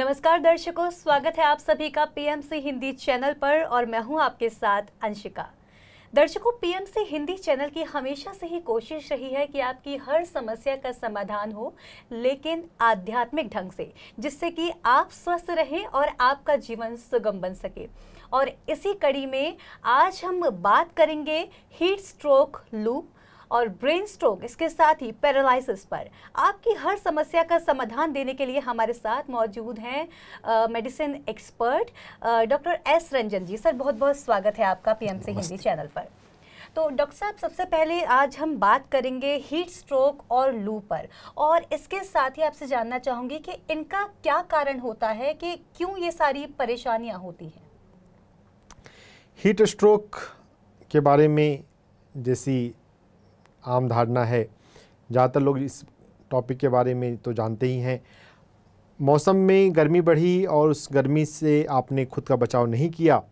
नमस्कार दर्शकों स्वागत है आप सभी का पीएमसी हिंदी चैनल पर और मैं हूं आपके साथ अंशिका दर्शकों पीएमसी हिंदी चैनल की हमेशा से ही कोशिश रही है कि आपकी हर समस्या का समाधान हो लेकिन आध्यात्मिक ढंग से जिससे कि आप स्वस्थ रहें और आपका जीवन सुगम बन सके और इसी कड़ी में आज हम बात करेंगे हीट स्ट्रोक लूप और ब्रेन स्ट्रोक इसके साथ ही पैरालिसिस पर आपकी हर समस्या का समाधान देने के लिए हमारे साथ मौजूद हैं medicine expert doctor S Ranjan ji sir बहुत बहुत स्वागत है आपका पीएमसी हिंदी चैनल पर तो डॉक्टर साहब सबसे पहले आज हम बात करेंगे हीट स्ट्रोक और लू पर और इसके साथ ही आपसे जानना चाहूँगी कि इनका क्या कारण होता है कि क्यों ये सारी परेशानियाँ होती हैं हीट स्ट्रोक के बारे में जैसी आम धारणा है ज़्यादातर लोग इस टॉपिक के बारे में तो जानते ही हैं मौसम में गर्मी बढ़ी और उस गर्मी से आपने खुद का बचाव नहीं किया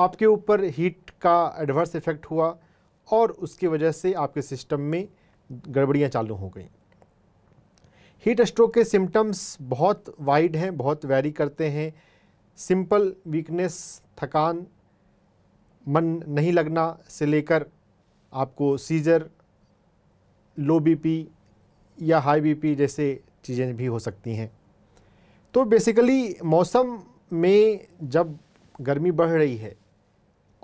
आपके ऊपर हीट का एडवर्स इफ़ेक्ट हुआ और उसकी वजह से आपके सिस्टम में गड़बड़ियाँ चालू हो गई हीट स्ट्रोक के सिम्टम्स बहुत वाइड हैं बहुत वेरी करते हैं सिंपल वीकनेस थकान मन नहीं लगना से लेकर आपको सीजर लो बीपी या हाई बीपी जैसे चीज़ें भी हो सकती हैं तो बेसिकली मौसम में जब गर्मी बढ़ रही है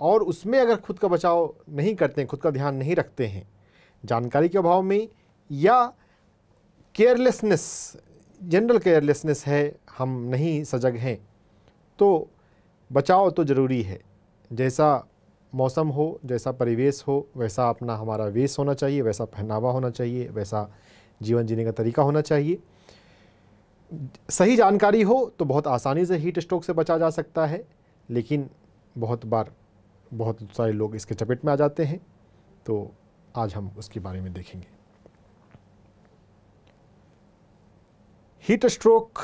और उसमें अगर खुद का बचाव नहीं करते हैं खुद का ध्यान नहीं रखते हैं जानकारी के अभाव में या केयरलेसनेस जनरल केयरलेसनेस है हम नहीं सजग हैं तो बचाव तो ज़रूरी है जैसा मौसम हो जैसा परिवेश हो वैसा अपना हमारा वेश होना चाहिए वैसा पहनावा होना चाहिए वैसा जीवन जीने का तरीका होना चाहिए सही जानकारी हो तो बहुत आसानी से हीट स्ट्रोक से बचा जा सकता है लेकिन बहुत बार बहुत सारे लोग इसके चपेट में आ जाते हैं तो आज हम उसके बारे में देखेंगे हीट स्ट्रोक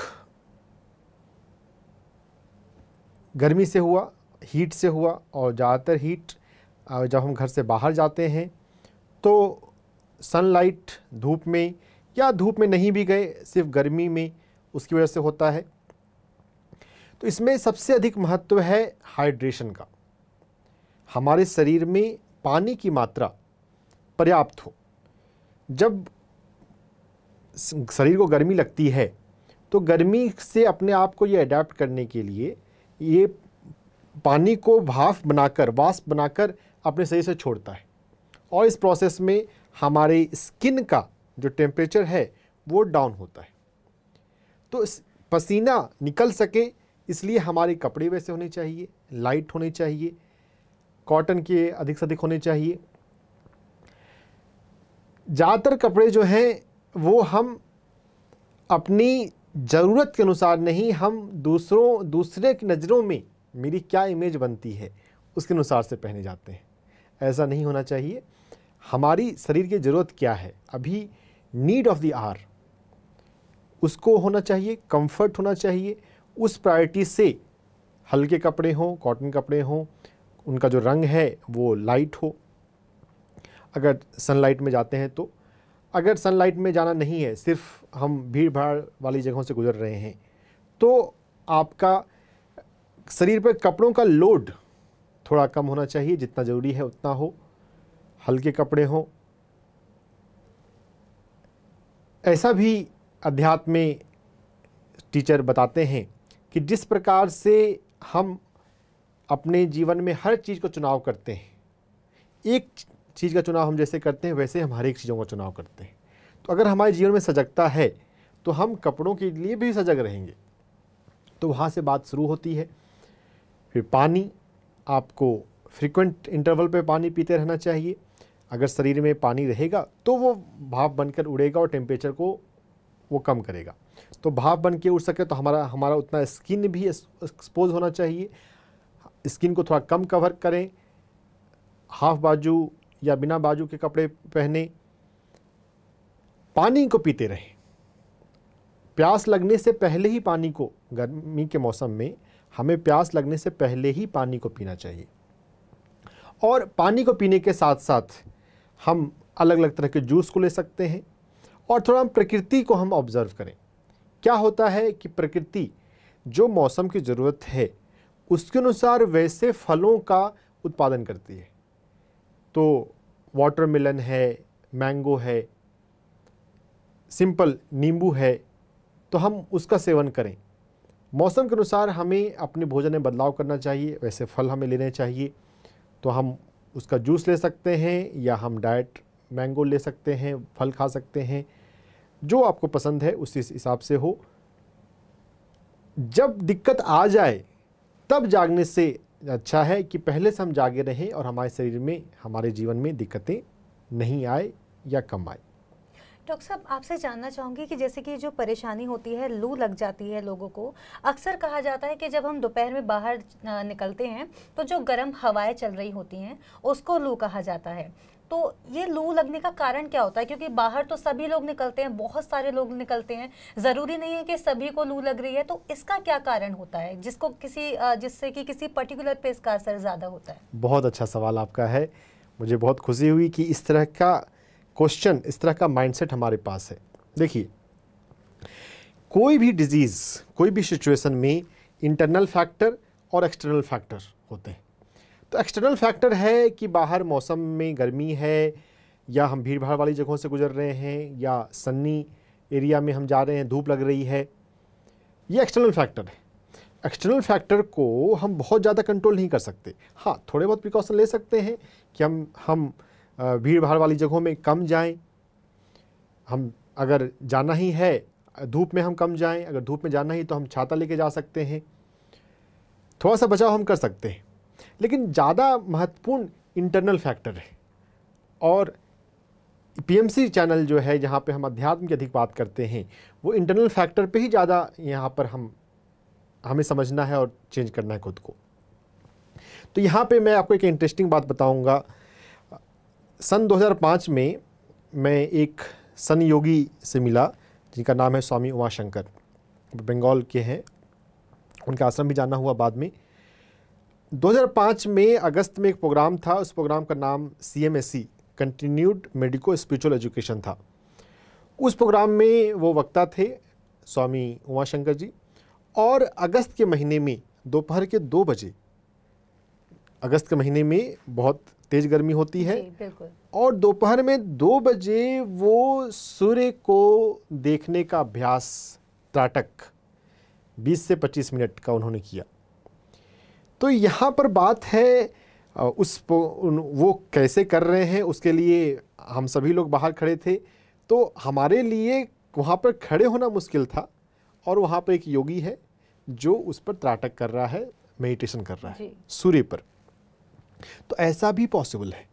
गर्मी से हुआ हीट से हुआ और ज़्यादातर हीट जब हम घर से बाहर जाते हैं तो सनलाइट धूप में या धूप में नहीं भी गए सिर्फ गर्मी में उसकी वजह से होता है तो इसमें सबसे अधिक महत्व है हाइड्रेशन का हमारे शरीर में पानी की मात्रा पर्याप्त हो जब शरीर को गर्मी लगती है तो गर्मी से अपने आप को ये अडेप्ट करने के लिए ये पानी को भाफ बनाकर वास्प बनाकर अपने शरीर से छोड़ता है और इस प्रोसेस में हमारी स्किन का जो टेम्परेचर है वो डाउन होता है तो पसीना निकल सके इसलिए हमारे कपड़े वैसे होने चाहिए लाइट होने चाहिए कॉटन के अधिक से अधिक होने चाहिए ज़्यादातर कपड़े जो हैं वो हम अपनी ज़रूरत के अनुसार नहीं हम दूसरों दूसरे की नज़रों में मेरी क्या इमेज बनती है उसके अनुसार से पहने जाते हैं ऐसा नहीं होना चाहिए हमारी शरीर की ज़रूरत क्या है अभी नीड ऑफ़ द आर उसको होना चाहिए कंफर्ट होना चाहिए उस प्रायोरिटी से हल्के कपड़े हों कॉटन कपड़े हों उनका जो रंग है वो लाइट हो अगर सनलाइट में जाते हैं तो अगर सनलाइट में जाना नहीं है सिर्फ हम भीड़ भाड़ वाली जगहों से गुजर रहे हैं तो आपका शरीर पर कपड़ों का लोड थोड़ा कम होना चाहिए जितना ज़रूरी है उतना हो हल्के कपड़े हों ऐसा भी अध्यात्म में टीचर बताते हैं कि जिस प्रकार से हम अपने जीवन में हर चीज़ को चुनाव करते हैं एक चीज़ का चुनाव हम जैसे करते हैं वैसे हम हर एक चीज़ों का चुनाव करते हैं तो अगर हमारे जीवन में सजगता है तो हम कपड़ों के लिए भी सजग रहेंगे तो वहाँ से बात शुरू होती है फिर पानी आपको फ्रिक्वेंट इंटरवल पे पानी पीते रहना चाहिए अगर शरीर में पानी रहेगा तो वो भाप बनकर उड़ेगा और टेम्परेचर को वो कम करेगा तो भाप बन के उड़ सके तो हमारा हमारा उतना स्किन भी एक्सपोज होना चाहिए स्किन को थोड़ा कम कवर करें हाफ बाजू या बिना बाजू के कपड़े पहने पानी को पीते रहें प्यास लगने से पहले ही पानी को गर्मी के मौसम में हमें प्यास लगने से पहले ही पानी को पीना चाहिए और पानी को पीने के साथ साथ हम अलग अलग तरह के जूस को ले सकते हैं और थोड़ा हम प्रकृति को हम ऑब्ज़र्व करें क्या होता है कि प्रकृति जो मौसम की ज़रूरत है उसके अनुसार वैसे फलों का उत्पादन करती है तो वाटरमेलन है मैंगो है सिंपल नींबू है तो हम उसका सेवन करें मौसम के अनुसार हमें अपने भोजन में बदलाव करना चाहिए वैसे फल हमें लेने चाहिए तो हम उसका जूस ले सकते हैं या हम डाइट मैंगो ले सकते हैं फल खा सकते हैं जो आपको पसंद है उस हिसाब से हो जब दिक्कत आ जाए तब जागने से अच्छा है कि पहले से हम जागे रहें और हमारे शरीर में हमारे जीवन में दिक्कतें नहीं आए या कम आए डॉक्टर साहब आपसे जानना चाहूंगी कि जैसे कि जो परेशानी होती है लू लग जाती है लोगों को अक्सर कहा जाता है कि जब हम दोपहर में बाहर निकलते हैं तो जो गर्म हवाएं चल रही होती हैं उसको लू कहा जाता है तो ये लू लगने का कारण क्या होता है क्योंकि बाहर तो सभी लोग निकलते हैं बहुत सारे लोग निकलते हैं ज़रूरी नहीं है कि सभी को लू लग रही है तो इसका क्या कारण होता है जिसको किसी जिससे कि किसी पर्टिकुलर पे इसका असर ज़्यादा होता है बहुत अच्छा सवाल आपका है मुझे बहुत खुशी हुई कि इस तरह का क्वेश्चन इस तरह का माइंडसेट हमारे पास है देखिए कोई भी डिजीज़ कोई भी सिचुएशन में इंटरनल फैक्टर और एक्सटर्नल फैक्टर होते हैं तो एक्सटर्नल फैक्टर है कि बाहर मौसम में गर्मी है या हम भीड़ भाड़ वाली जगहों से गुजर रहे हैं या सन्नी एरिया में हम जा रहे हैं धूप लग रही है ये एक्सटर्नल फैक्टर है एक्सटर्नल फैक्टर को हम बहुत ज़्यादा कंट्रोल नहीं कर सकते हाँ थोड़े बहुत प्रिकॉशन ले सकते हैं कि हम हम भीड़ भाड़ वाली जगहों में कम जाएं हम अगर जाना ही है धूप में हम कम जाएं अगर धूप में जाना ही तो हम छाता लेके जा सकते हैं थोड़ा सा बचाव हम कर सकते हैं लेकिन ज़्यादा महत्वपूर्ण इंटरनल फैक्टर है और पीएमसी चैनल जो है जहाँ पे हम अध्यात्म की अधिक बात करते हैं वो इंटरनल फैक्टर पे ही ज़्यादा यहाँ पर हम हमें समझना है और चेंज करना है खुद को तो यहाँ पे मैं आपको एक इंटरेस्टिंग बात बताऊँगा सन 2005 में मैं एक सन योगी से मिला जिनका नाम है स्वामी उमाशंकर बंगाल के हैं उनका आश्रम भी जाना हुआ बाद में 2005 में अगस्त में एक प्रोग्राम था उस प्रोग्राम का नाम C M S C continued medico spiritual education था उस प्रोग्राम में वो वक्ता थे स्वामी उमाशंकर जी और अगस्त के महीने में दोपहर के दो बजे अगस्त के महीने में बहुत तेज गर्मी होती है और दोपहर में दो बजे वो सूर्य को देखने का अभ्यास त्राटक 20 से 25 मिनट का उन्होंने किया तो यहाँ पर बात है उस वो कैसे कर रहे हैं उसके लिए हम सभी लोग बाहर खड़े थे तो हमारे लिए वहाँ पर खड़े होना मुश्किल था और वहाँ पर एक योगी है जो उस पर त्राटक कर रहा है मेडिटेशन कर रहा है सूर्य पर तो ऐसा भी पॉसिबल है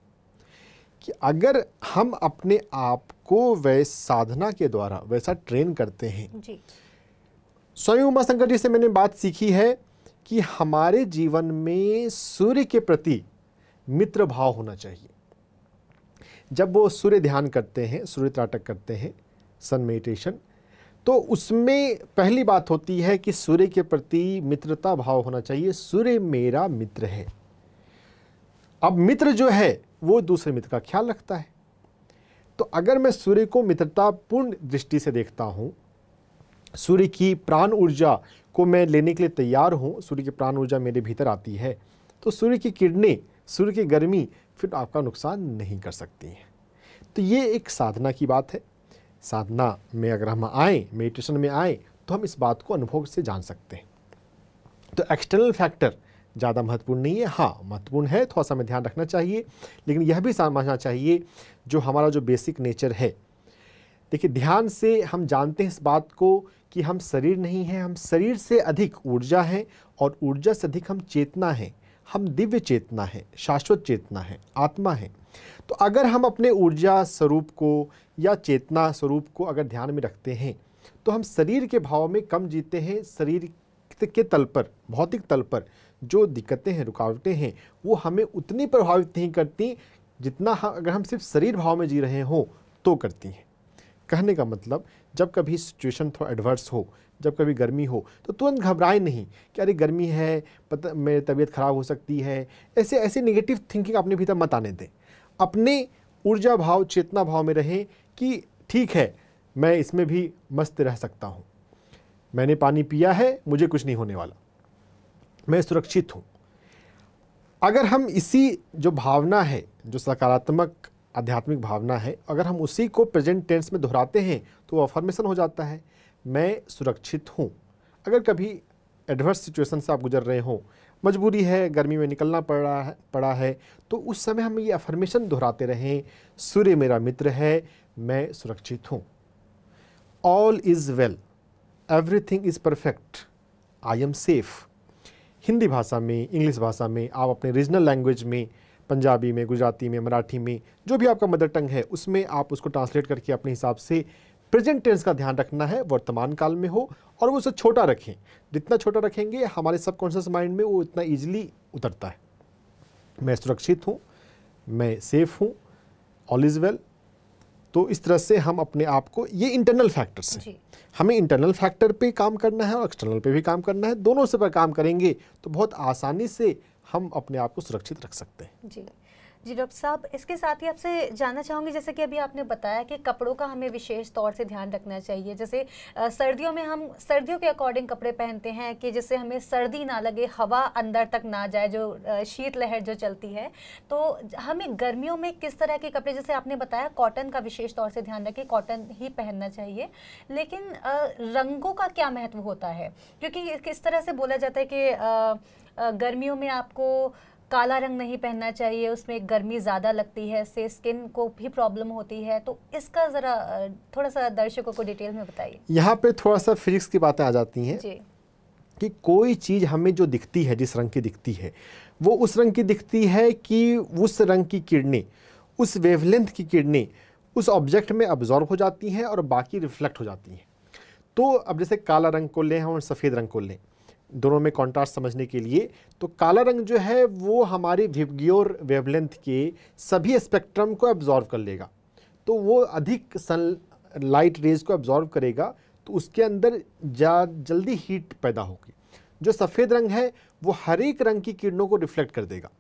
कि अगर हम अपने आप को वैस साधना के द्वारा वैसा ट्रेन करते हैं स्वयं उमा शंकर जी से मैंने बात सीखी है कि हमारे जीवन में सूर्य के प्रति मित्र भाव होना चाहिए जब वो सूर्य ध्यान करते हैं सूर्य त्राटक करते हैं सन मेडिटेशन तो उसमें पहली बात होती है कि सूर्य के प्रति मित्रता भाव होना चाहिए सूर्य मेरा मित्र है अब मित्र जो है वो दूसरे मित्र का ख्याल रखता है तो अगर मैं सूर्य को मित्रतापूर्ण दृष्टि से देखता हूँ सूर्य की प्राण ऊर्जा को मैं लेने के लिए तैयार हूँ सूर्य की प्राण ऊर्जा मेरे भीतर आती है तो सूर्य की किरणें सूर्य की गर्मी फिर आपका नुकसान नहीं कर सकती हैं तो ये एक साधना की बात है साधना में अगर हम आएँ मेडिटेशन में आएँ तो हम इस बात को अनुभव से जान सकते हैं तो एक्सटर्नल फैक्टर ज़्यादा महत्वपूर्ण नहीं है हाँ महत्वपूर्ण है थोड़ा सा हमें ध्यान रखना चाहिए लेकिन यह भी समझना चाहिए जो हमारा जो बेसिक नेचर है देखिए ध्यान से हम जानते हैं इस बात को कि हम शरीर नहीं हैं हम शरीर से अधिक ऊर्जा हैं और ऊर्जा से अधिक हम चेतना हैं हम दिव्य चेतना हैं शाश्वत चेतना है आत्मा है तो अगर हम अपने ऊर्जा स्वरूप को या चेतना स्वरूप को अगर ध्यान में रखते हैं तो हम शरीर के भाव में कम जीते हैं शरीर के तल पर भौतिक तल पर जो दिक्कतें हैं रुकावटें हैं वो हमें उतनी प्रभावित नहीं करती जितना हम अगर हम सिर्फ शरीर भाव में जी रहे हों तो करती हैं कहने का मतलब जब कभी सिचुएशन थोड़ा एडवर्स हो जब कभी गर्मी हो तो तुरंत घबराए नहीं कि अरे गर्मी है पता मेरी तबीयत ख़राब हो सकती है ऐसे ऐसे निगेटिव थिंकिंग अपने भीतर मत आने दें अपने ऊर्जा भाव चेतना भाव में रहें कि ठीक है मैं इसमें भी मस्त रह सकता हूँ मैंने पानी पिया है मुझे कुछ नहीं होने वाला मैं सुरक्षित हूँ अगर हम इसी जो भावना है जो सकारात्मक आध्यात्मिक भावना है अगर हम उसी को प्रेजेंट टेंस में दोहराते हैं तो वो अफॉर्मेशन हो जाता है मैं सुरक्षित हूँ अगर कभी एडवर्स सिचुएशन से आप गुजर रहे हों मजबूरी है गर्मी में निकलना पड़ रहा है पड़ा है तो उस समय हम ये अफर्मेशन दोहराते रहें सूर्य मेरा मित्र है मैं सुरक्षित हूँ all is well everything is perfect I am safe Hindi भाषा में इंग्लिश भाषा में आप अपने रीजनल लैंग्वेज में पंजाबी में गुजराती में मराठी में जो भी आपका मदर टंग है उसमें आप उसको ट्रांसलेट करके अपने हिसाब से प्रेजेंट टेंस का ध्यान रखना है वर्तमान काल में हो और वो उसे छोटा रखें जितना छोटा रखेंगे हमारे सबकॉन्शियस माइंड में वो इतना ईजिली उतरता है मैं सुरक्षित हूँ मैं सेफ हूँ ऑल इज़ वेल तो इस तरह से हम अपने आप को ये इंटरनल फैक्टर्स हैं हमें इंटरनल फैक्टर पे काम करना है और एक्सटर्नल पे भी काम करना है दोनों से पर काम करेंगे तो बहुत आसानी से हम अपने आप को सुरक्षित रख सकते हैं जी जी डॉक्टर साहब इसके साथ ही आपसे जानना चाहूँगी जैसे कि अभी आपने बताया कि कपड़ों का हमें विशेष तौर से ध्यान रखना चाहिए जैसे सर्दियों में हम सर्दियों के अकॉर्डिंग कपड़े पहनते हैं कि जिससे हमें सर्दी ना लगे हवा अंदर तक ना जाए जो शीतलहर जो चलती है तो हमें गर्मियों में किस तरह के कपड़े जैसे आपने बताया कॉटन का विशेष तौर से ध्यान रखें कॉटन ही पहनना चाहिए लेकिन रंगों का क्या महत्व होता है क्योंकि किस तरह से बोला जाता है कि गर्मियों में आपको काला रंग नहीं पहनना चाहिए उसमें गर्मी ज़्यादा लगती है इससे स्किन को भी प्रॉब्लम होती है तो इसका ज़रा थोड़ा सा दर्शकों को डिटेल में बताइए यहाँ पे थोड़ा सा फिजिक्स की बातें आ जाती हैं कि कोई चीज़ हमें जो दिखती है जिस रंग की दिखती है वो उस रंग की दिखती है कि उस रंग की किरणें उस वेवलेंथ की किडनी उस ऑब्जेक्ट में अब्जॉर्व हो जाती हैं और बाकी रिफ्लेक्ट हो जाती हैं तो अब जैसे काला रंग को लें हम और सफ़ेद रंग को लें दोनों में कॉन्ट्रास्ट समझने के लिए तो काला रंग जो है वो हमारी विवग्योर वेवलेंथ के सभी स्पेक्ट्रम को एब्जॉर्व कर लेगा तो वो अधिक सन लाइट रेज को एब्जॉर्व करेगा तो उसके अंदर जा जल्दी हीट पैदा होगी जो सफ़ेद रंग है वो हर एक रंग की किरणों को रिफ्लेक्ट कर देगा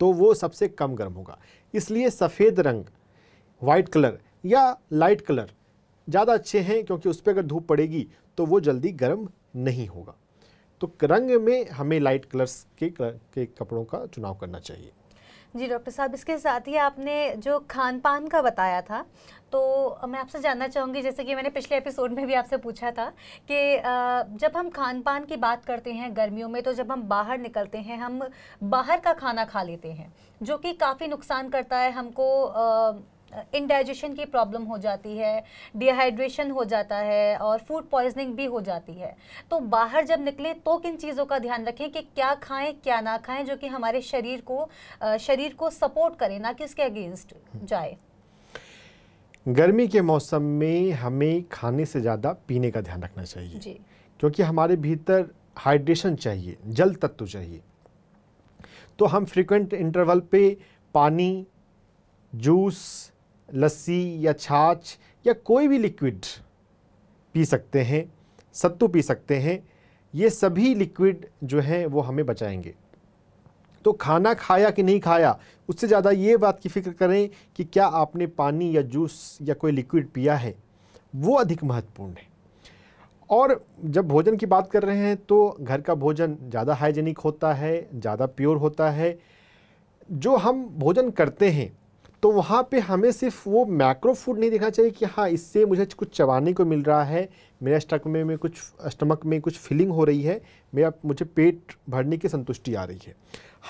तो वो सबसे कम गर्म होगा इसलिए सफ़ेद रंग वाइट कलर या लाइट कलर ज़्यादा अच्छे हैं क्योंकि उस पर अगर धूप पड़ेगी तो वो जल्दी गर्म नहीं होगा तो रंग में हमें लाइट कलर्स के के कपड़ों का चुनाव करना चाहिए जी डॉक्टर साहब इसके साथ ही आपने जो खान पान का बताया था तो मैं आपसे जानना चाहूँगी जैसे कि मैंने पिछले एपिसोड में भी आपसे पूछा था कि जब हम खान पान की बात करते हैं गर्मियों में तो जब हम बाहर निकलते हैं हम बाहर का खाना खा लेते हैं जो कि काफ़ी नुकसान करता है हमको इंडाइजेशन की प्रॉब्लम हो जाती है डिहाइड्रेशन हो जाता है और फूड पॉइजनिंग भी हो जाती है तो बाहर जब निकले तो किन चीज़ों का ध्यान रखें कि क्या खाएं क्या ना खाएं जो कि हमारे शरीर को शरीर को सपोर्ट करें ना कि उसके अगेंस्ट जाए गर्मी के मौसम में हमें खाने से ज़्यादा पीने का ध्यान रखना चाहिए जी। क्योंकि हमारे भीतर हाइड्रेशन चाहिए जल तत्व चाहिए तो हम फ्रिक्वेंट इंटरवल पे पानी जूस लस्सी या छाछ या कोई भी लिक्विड पी सकते हैं सत्तू पी सकते हैं ये सभी लिक्विड जो हैं वो हमें बचाएंगे तो खाना खाया कि नहीं खाया उससे ज़्यादा ये बात की फिक्र करें कि क्या आपने पानी या जूस या कोई लिक्विड पिया है वो अधिक महत्वपूर्ण है और जब भोजन की बात कर रहे हैं तो घर का भोजन ज़्यादा हाइजेनिक होता है ज़्यादा प्योर होता है जो हम भोजन करते हैं तो वहाँ पे हमें सिर्फ वो मैक्रो फूड नहीं देखना चाहिए कि हाँ इससे मुझे कुछ चबाने को मिल रहा है मेरे स्टक में में कुछ स्टमक में कुछ फीलिंग हो रही है मेरा मुझे पेट भरने की संतुष्टि आ रही है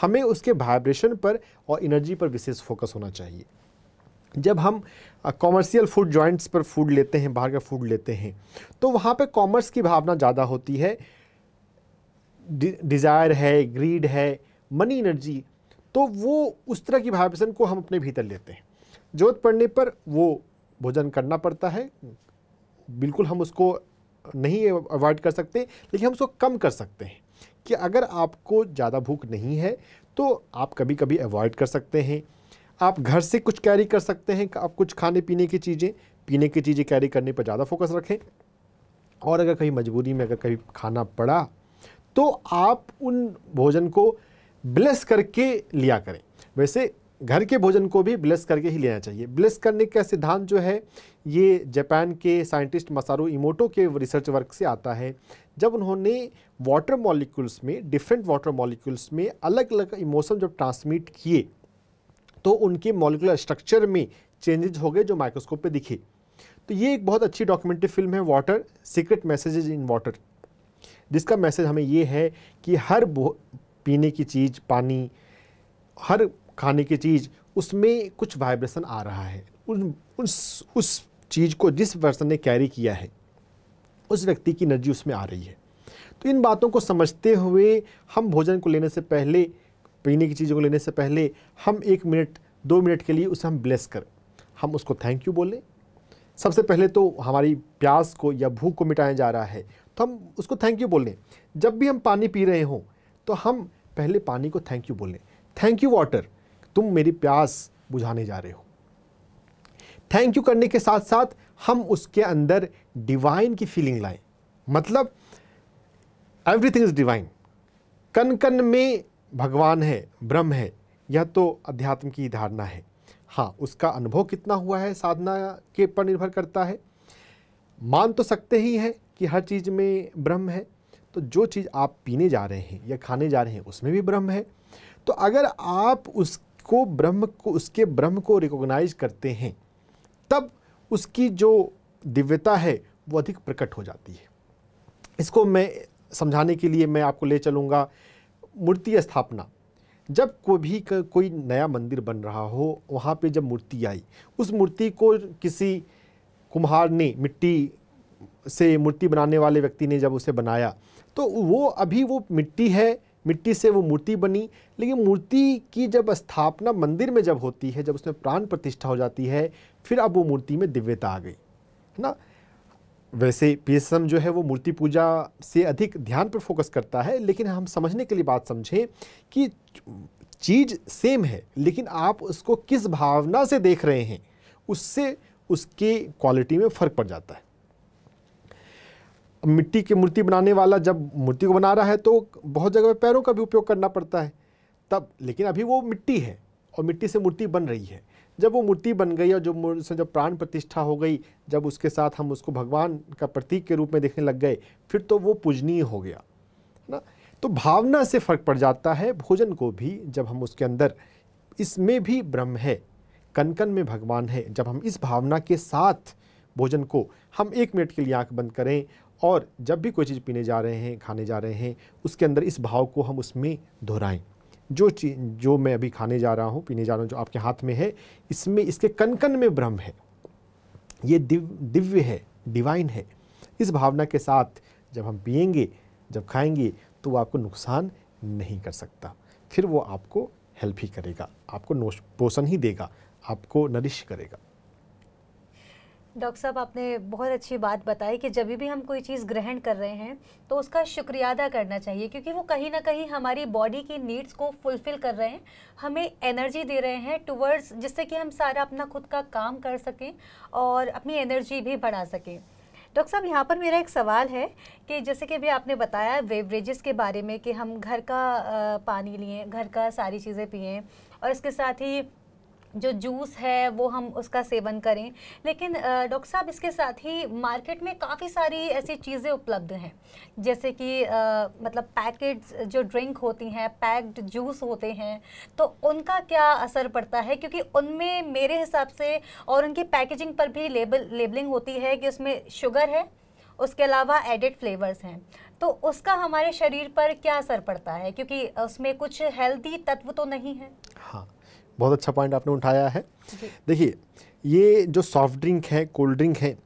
हमें उसके वाइब्रेशन पर और एनर्जी पर विशेष फोकस होना चाहिए जब हम कॉमर्शियल फूड जॉइंट्स पर फूड लेते हैं बाहर का फूड लेते हैं तो वहाँ पर कॉमर्स की भावना ज़्यादा होती है डिज़ायर है ग्रीड है मनी एनर्जी तो वो उस तरह की वाइब्रेशन को हम अपने भीतर लेते हैं जरूरत पड़ने पर वो भोजन करना पड़ता है बिल्कुल हम उसको नहीं अवॉइड कर सकते लेकिन हम उसको कम कर सकते हैं कि अगर आपको ज़्यादा भूख नहीं है तो आप कभी कभी अवॉइड कर सकते हैं आप घर से कुछ कैरी कर सकते हैं आप कुछ खाने पीने की चीज़ें पीने की चीज़ें कैरी करने पर ज़्यादा फोकस रखें और अगर कहीं मजबूरी में अगर कहीं खाना पड़ा तो आप उन भोजन को ब्लेस करके लिया करें वैसे घर के भोजन को भी ब्लेस करके ही लेना चाहिए ब्लेस करने का सिद्धांत जो है ये जापान के साइंटिस्ट मसारू इमोटो के रिसर्च वर्क से आता है जब उन्होंने वाटर मॉलिक्यूल्स में डिफरेंट वाटर मॉलिक्यूल्स में अलग अलग इमोशन जब ट्रांसमिट किए तो उनके मॉलिकुलर स्ट्रक्चर में चेंजेज हो गए जो माइक्रोस्कोप पे दिखे तो ये एक बहुत अच्छी डॉक्यूमेंट्री फिल्म है water secret messages in water जिसका मैसेज हमें ये है कि हर पीने की चीज़ पानी हर खाने की चीज़ उसमें कुछ वाइब्रेशन आ रहा है उन उस उस चीज़ को जिस पर्सन ने कैरी किया है उस व्यक्ति की एनर्जी उसमें आ रही है तो इन बातों को समझते हुए हम भोजन को लेने से पहले पीने की चीज़ों को लेने से पहले हम एक मिनट दो मिनट के लिए उसे हम ब्लेस करें हम उसको थैंक यू बोलें सबसे पहले तो हमारी प्यास को या भूख को मिटाया जा रहा है तो हम उसको थैंक यू बोलें जब भी हम पानी पी रहे हों तो हम पहले पानी को थैंक यू बोलें थैंक यू वाटर तुम मेरी प्यास बुझाने जा रहे हो थैंक यू करने के साथ साथ हम उसके अंदर डिवाइन की फीलिंग लाएं मतलब एवरीथिंग इज़ डिवाइन कन कन में भगवान है ब्रह्म है यह तो अध्यात्म की धारणा है हाँ उसका अनुभव कितना हुआ है साधना के पर निर्भर करता है मान तो सकते ही हैं कि हर चीज़ में ब्रह्म है तो जो चीज़ आप पीने जा रहे हैं या खाने जा रहे हैं उसमें भी ब्रह्म है तो अगर आप उसको ब्रह्म को उसके ब्रह्म को रिकॉग्नाइज करते हैं तब उसकी जो दिव्यता है वो अधिक प्रकट हो जाती है इसको मैं समझाने के लिए मैं आपको ले चलूँगा मूर्ति स्थापना जब कोई भी कोई नया मंदिर बन रहा हो वहाँ पे जब मूर्ति आई उस मूर्ति को किसी कुम्हार ने मिट्टी से मूर्ति बनाने वाले व्यक्ति ने जब उसे बनाया तो वो अभी वो मिट्टी है मिट्टी से वो मूर्ति बनी लेकिन मूर्ति की जब स्थापना मंदिर में जब होती है जब उसमें प्राण प्रतिष्ठा हो जाती है फिर अब वो मूर्ति में दिव्यता आ गई है ना वैसे पीएसएम जो है वो मूर्ति पूजा से अधिक ध्यान पर फोकस करता है लेकिन हम समझने के लिए बात समझें कि चीज़ सेम है लेकिन आप उसको किस भावना से देख रहे हैं उससे उसके क्वालिटी में फ़र्क पड़ जाता है मिट्टी की मूर्ति बनाने वाला जब मूर्ति को बना रहा है तो बहुत जगह पे पैरों का भी उपयोग करना पड़ता है तब लेकिन अभी वो मिट्टी है और मिट्टी से मूर्ति बन रही है जब वो मूर्ति बन गई और जो उसमें जब प्राण प्रतिष्ठा हो गई जब उसके साथ हम उसको भगवान का प्रतीक के रूप में देखने लग गए फिर तो वो पूजनीय हो गया है ना तो भावना से फर्क पड़ जाता है भोजन को भी जब हम उसके अंदर इसमें भी ब्रह्म है कनकन में भगवान है जब हम इस भावना के साथ भोजन को हम एक मिनट के लिए आंख बंद करें और जब भी कोई चीज़ पीने जा रहे हैं खाने जा रहे हैं उसके अंदर इस भाव को हम उसमें दोहराएं जो चीज जो मैं अभी खाने जा रहा हूँ पीने जा रहा हूँ जो आपके हाथ में है इसमें इसके कनकन में ब्रह्म है ये दिव दिव्य है डिवाइन है इस भावना के साथ जब हम पियेंगे जब खाएंगे तो वो आपको नुकसान नहीं कर सकता फिर वो आपको हेल्प ही करेगा आपको पोषण ही देगा आपको नरिश करेगा डॉक्टर साहब आपने बहुत अच्छी बात बताई कि जब भी हम कोई चीज़ ग्रहण कर रहे हैं तो उसका शुक्रिया अदा करना चाहिए क्योंकि वो कहीं ना कहीं हमारी बॉडी की नीड्स को फुलफ़िल कर रहे हैं हमें एनर्जी दे रहे हैं टुवर्ड्स जिससे कि हम सारा अपना खुद का काम कर सकें और अपनी एनर्जी भी बढ़ा सकें डॉक्टर साहब यहाँ पर मेरा एक सवाल है कि जैसे कि अभी आपने बताया बेवरेजेस के बारे में कि हम घर का पानी लिए घर का सारी चीज़ें पिए और इसके साथ ही जो जूस है वो हम उसका सेवन करें लेकिन डॉक्टर साहब इसके साथ ही मार्केट में काफ़ी सारी ऐसी चीज़ें उपलब्ध हैं जैसे कि आ, मतलब पैकेट जो ड्रिंक होती हैं पैक्ड जूस होते हैं तो उनका क्या असर पड़ता है क्योंकि उनमें मेरे हिसाब से और उनकी पैकेजिंग पर भी लेबल लेबलिंग होती है कि उसमें शुगर है उसके अलावा एडिड फ्लेवर्स हैं तो उसका हमारे शरीर पर क्या असर पड़ता है क्योंकि उसमें कुछ हेल्दी तत्व तो नहीं है हाँ बहुत अच्छा पॉइंट आपने उठाया है देखिए ये जो सॉफ्ट ड्रिंक है कोल्ड ड्रिंक है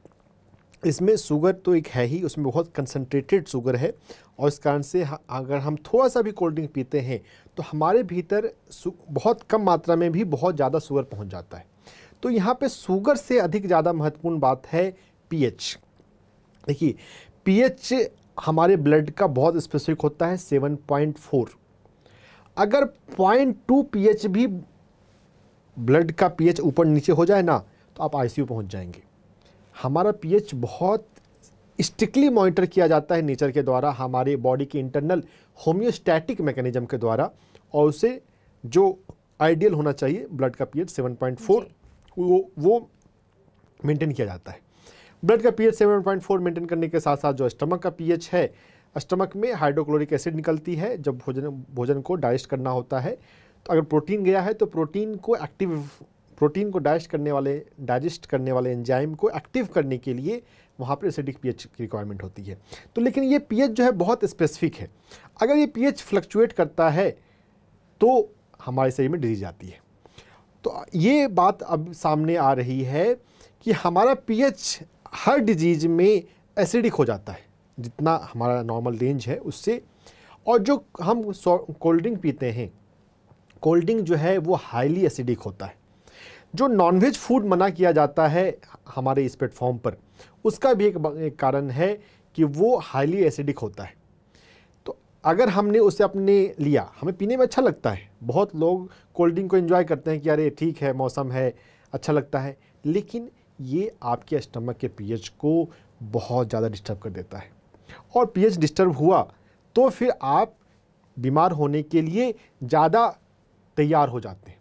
इसमें शुगर तो एक है ही उसमें बहुत कंसनट्रेटेड शुगर है और इस कारण से अगर हम थोड़ा सा भी कोल्ड ड्रिंक पीते हैं तो हमारे भीतर बहुत कम मात्रा में भी बहुत ज़्यादा शुगर पहुंच जाता है तो यहाँ पे शुगर से अधिक ज़्यादा महत्वपूर्ण बात है पीएच देखिए पीएच हमारे ब्लड का बहुत स्पेसिफिक होता है 7.4 अगर 0.2 पीएच भी ब्लड का पीएच ऊपर नीचे हो जाए ना तो आप आईसीयू पहुंच जाएंगे हमारा पीएच बहुत स्ट्रिक्टली मॉनिटर किया जाता है नेचर के द्वारा हमारे बॉडी के इंटरनल होम्योस्टैटिक मैकेनिज्म के द्वारा और उसे जो आइडियल होना चाहिए ब्लड का पीएच 7.4 वो वो मेंटेन किया जाता है ब्लड का पीएच 7.4 मेंटेन करने के साथ साथ जो स्टमक का पीएच है स्टमक में हाइड्रोक्लोरिक एसिड निकलती है जब भोजन भोजन को डाइजेस्ट करना होता है अगर प्रोटीन गया है तो प्रोटीन को एक्टिव प्रोटीन को डाइस्ट करने वाले डाइजेस्ट करने वाले एंजाइम को एक्टिव करने के लिए वहाँ पर एसिडिक पीएच की रिक्वायरमेंट होती है तो लेकिन ये पीएच जो है बहुत स्पेसिफिक है अगर ये पीएच फ्लक्चुएट करता है तो हमारे शरीर में डिजीज आती है तो ये बात अब सामने आ रही है कि हमारा पीएच हर डिजीज़ में एसिडिक हो जाता है जितना हमारा नॉर्मल रेंज है उससे और जो हम कोल्ड ड्रिंक पीते हैं ड्रिंक जो है वो हाईली एसिडिक होता है जो नॉनवेज फूड मना किया जाता है हमारे इस प्लेटफॉर्म पर उसका भी एक, कारण है कि वो हाईली एसिडिक होता है तो अगर हमने उसे अपने लिया हमें पीने में अच्छा लगता है बहुत लोग कोल्ड ड्रिंक को इन्जॉय करते हैं कि अरे ठीक है मौसम है अच्छा लगता है लेकिन ये आपके स्टमक के पी को बहुत ज़्यादा डिस्टर्ब कर देता है और पीएच डिस्टर्ब हुआ तो फिर आप बीमार होने के लिए ज़्यादा तैयार हो जाते हैं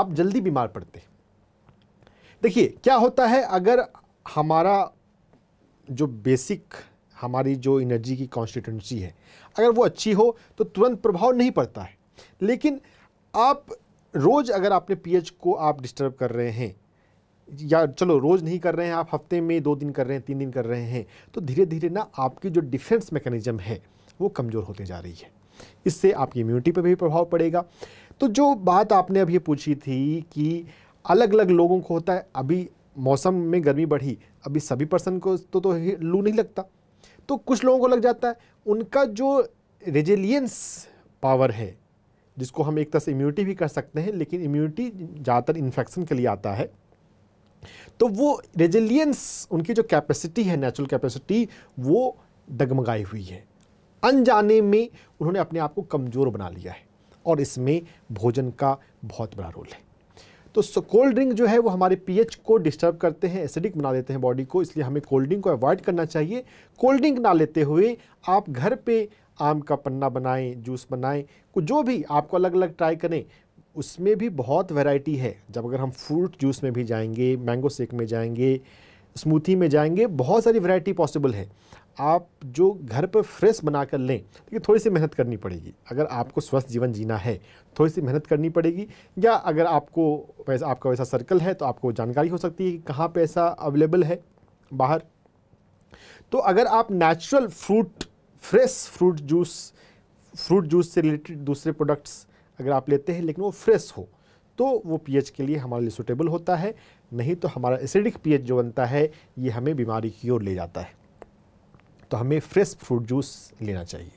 आप जल्दी बीमार पड़ते हैं देखिए क्या होता है अगर हमारा जो बेसिक हमारी जो एनर्जी की कॉन्स्टिट्यूंसी है अगर वो अच्छी हो तो तुरंत प्रभाव नहीं पड़ता है लेकिन आप रोज़ अगर अपने पीएच को आप डिस्टर्ब कर रहे हैं या चलो रोज़ नहीं कर रहे हैं आप हफ्ते में दो दिन कर रहे हैं तीन दिन कर रहे हैं तो धीरे धीरे ना आपकी जो डिफेंस मैकेनिज़्म है वो कमज़ोर होते जा रही है इससे आपकी इम्यूनिटी पर भी प्रभाव पड़ेगा तो जो बात आपने अभी पूछी थी कि अलग अलग लोगों को होता है अभी मौसम में गर्मी बढ़ी अभी सभी पर्सन को तो तो लू नहीं लगता तो कुछ लोगों को लग जाता है उनका जो रेजिलियंस पावर है जिसको हम एक तरह से इम्यूनिटी भी कर सकते हैं लेकिन इम्यूनिटी ज़्यादातर इन्फेक्शन के लिए आता है तो वो रेजिलियंस उनकी जो कैपेसिटी है नेचुरल कैपेसिटी वो डगमगाई हुई है अनजाने में उन्होंने अपने आप को कमज़ोर बना लिया है और इसमें भोजन का बहुत बड़ा रोल है तो कोल्ड ड्रिंक जो है वो हमारे पीएच को डिस्टर्ब करते हैं एसिडिक बना देते हैं बॉडी को इसलिए हमें कोल्ड ड्रिंक को अवॉइड करना चाहिए कोल्ड ड्रिंक ना लेते हुए आप घर पे आम का पन्ना बनाएं जूस बनाएं कुछ जो भी आपको अलग अलग ट्राई करें उसमें भी बहुत वैरायटी है जब अगर हम फ्रूट जूस में भी जाएंगे मैंगो सेक में जाएंगे स्मूथी में जाएंगे बहुत सारी वैरायटी पॉसिबल है आप जो घर पर फ्रेश बना कर लें लेकिन थोड़ी सी मेहनत करनी पड़ेगी अगर आपको स्वस्थ जीवन जीना है थोड़ी सी मेहनत करनी पड़ेगी या अगर आपको वैसा आपका वैसा सर्कल है तो आपको जानकारी हो सकती है कि कहाँ पर ऐसा अवेलेबल है बाहर तो अगर आप natural fruit fresh fruit juice fruit juice से रिलेटेड दूसरे प्रोडक्ट्स अगर आप लेते हैं लेकिन वो फ्रेश हो तो वो पीएच के लिए हमारे लिए सुटेबल होता है नहीं तो हमारा एसिडिक पीएच जो बनता है ये हमें बीमारी की ओर ले जाता है तो हमें फ्रेश फ्रूट जूस लेना चाहिए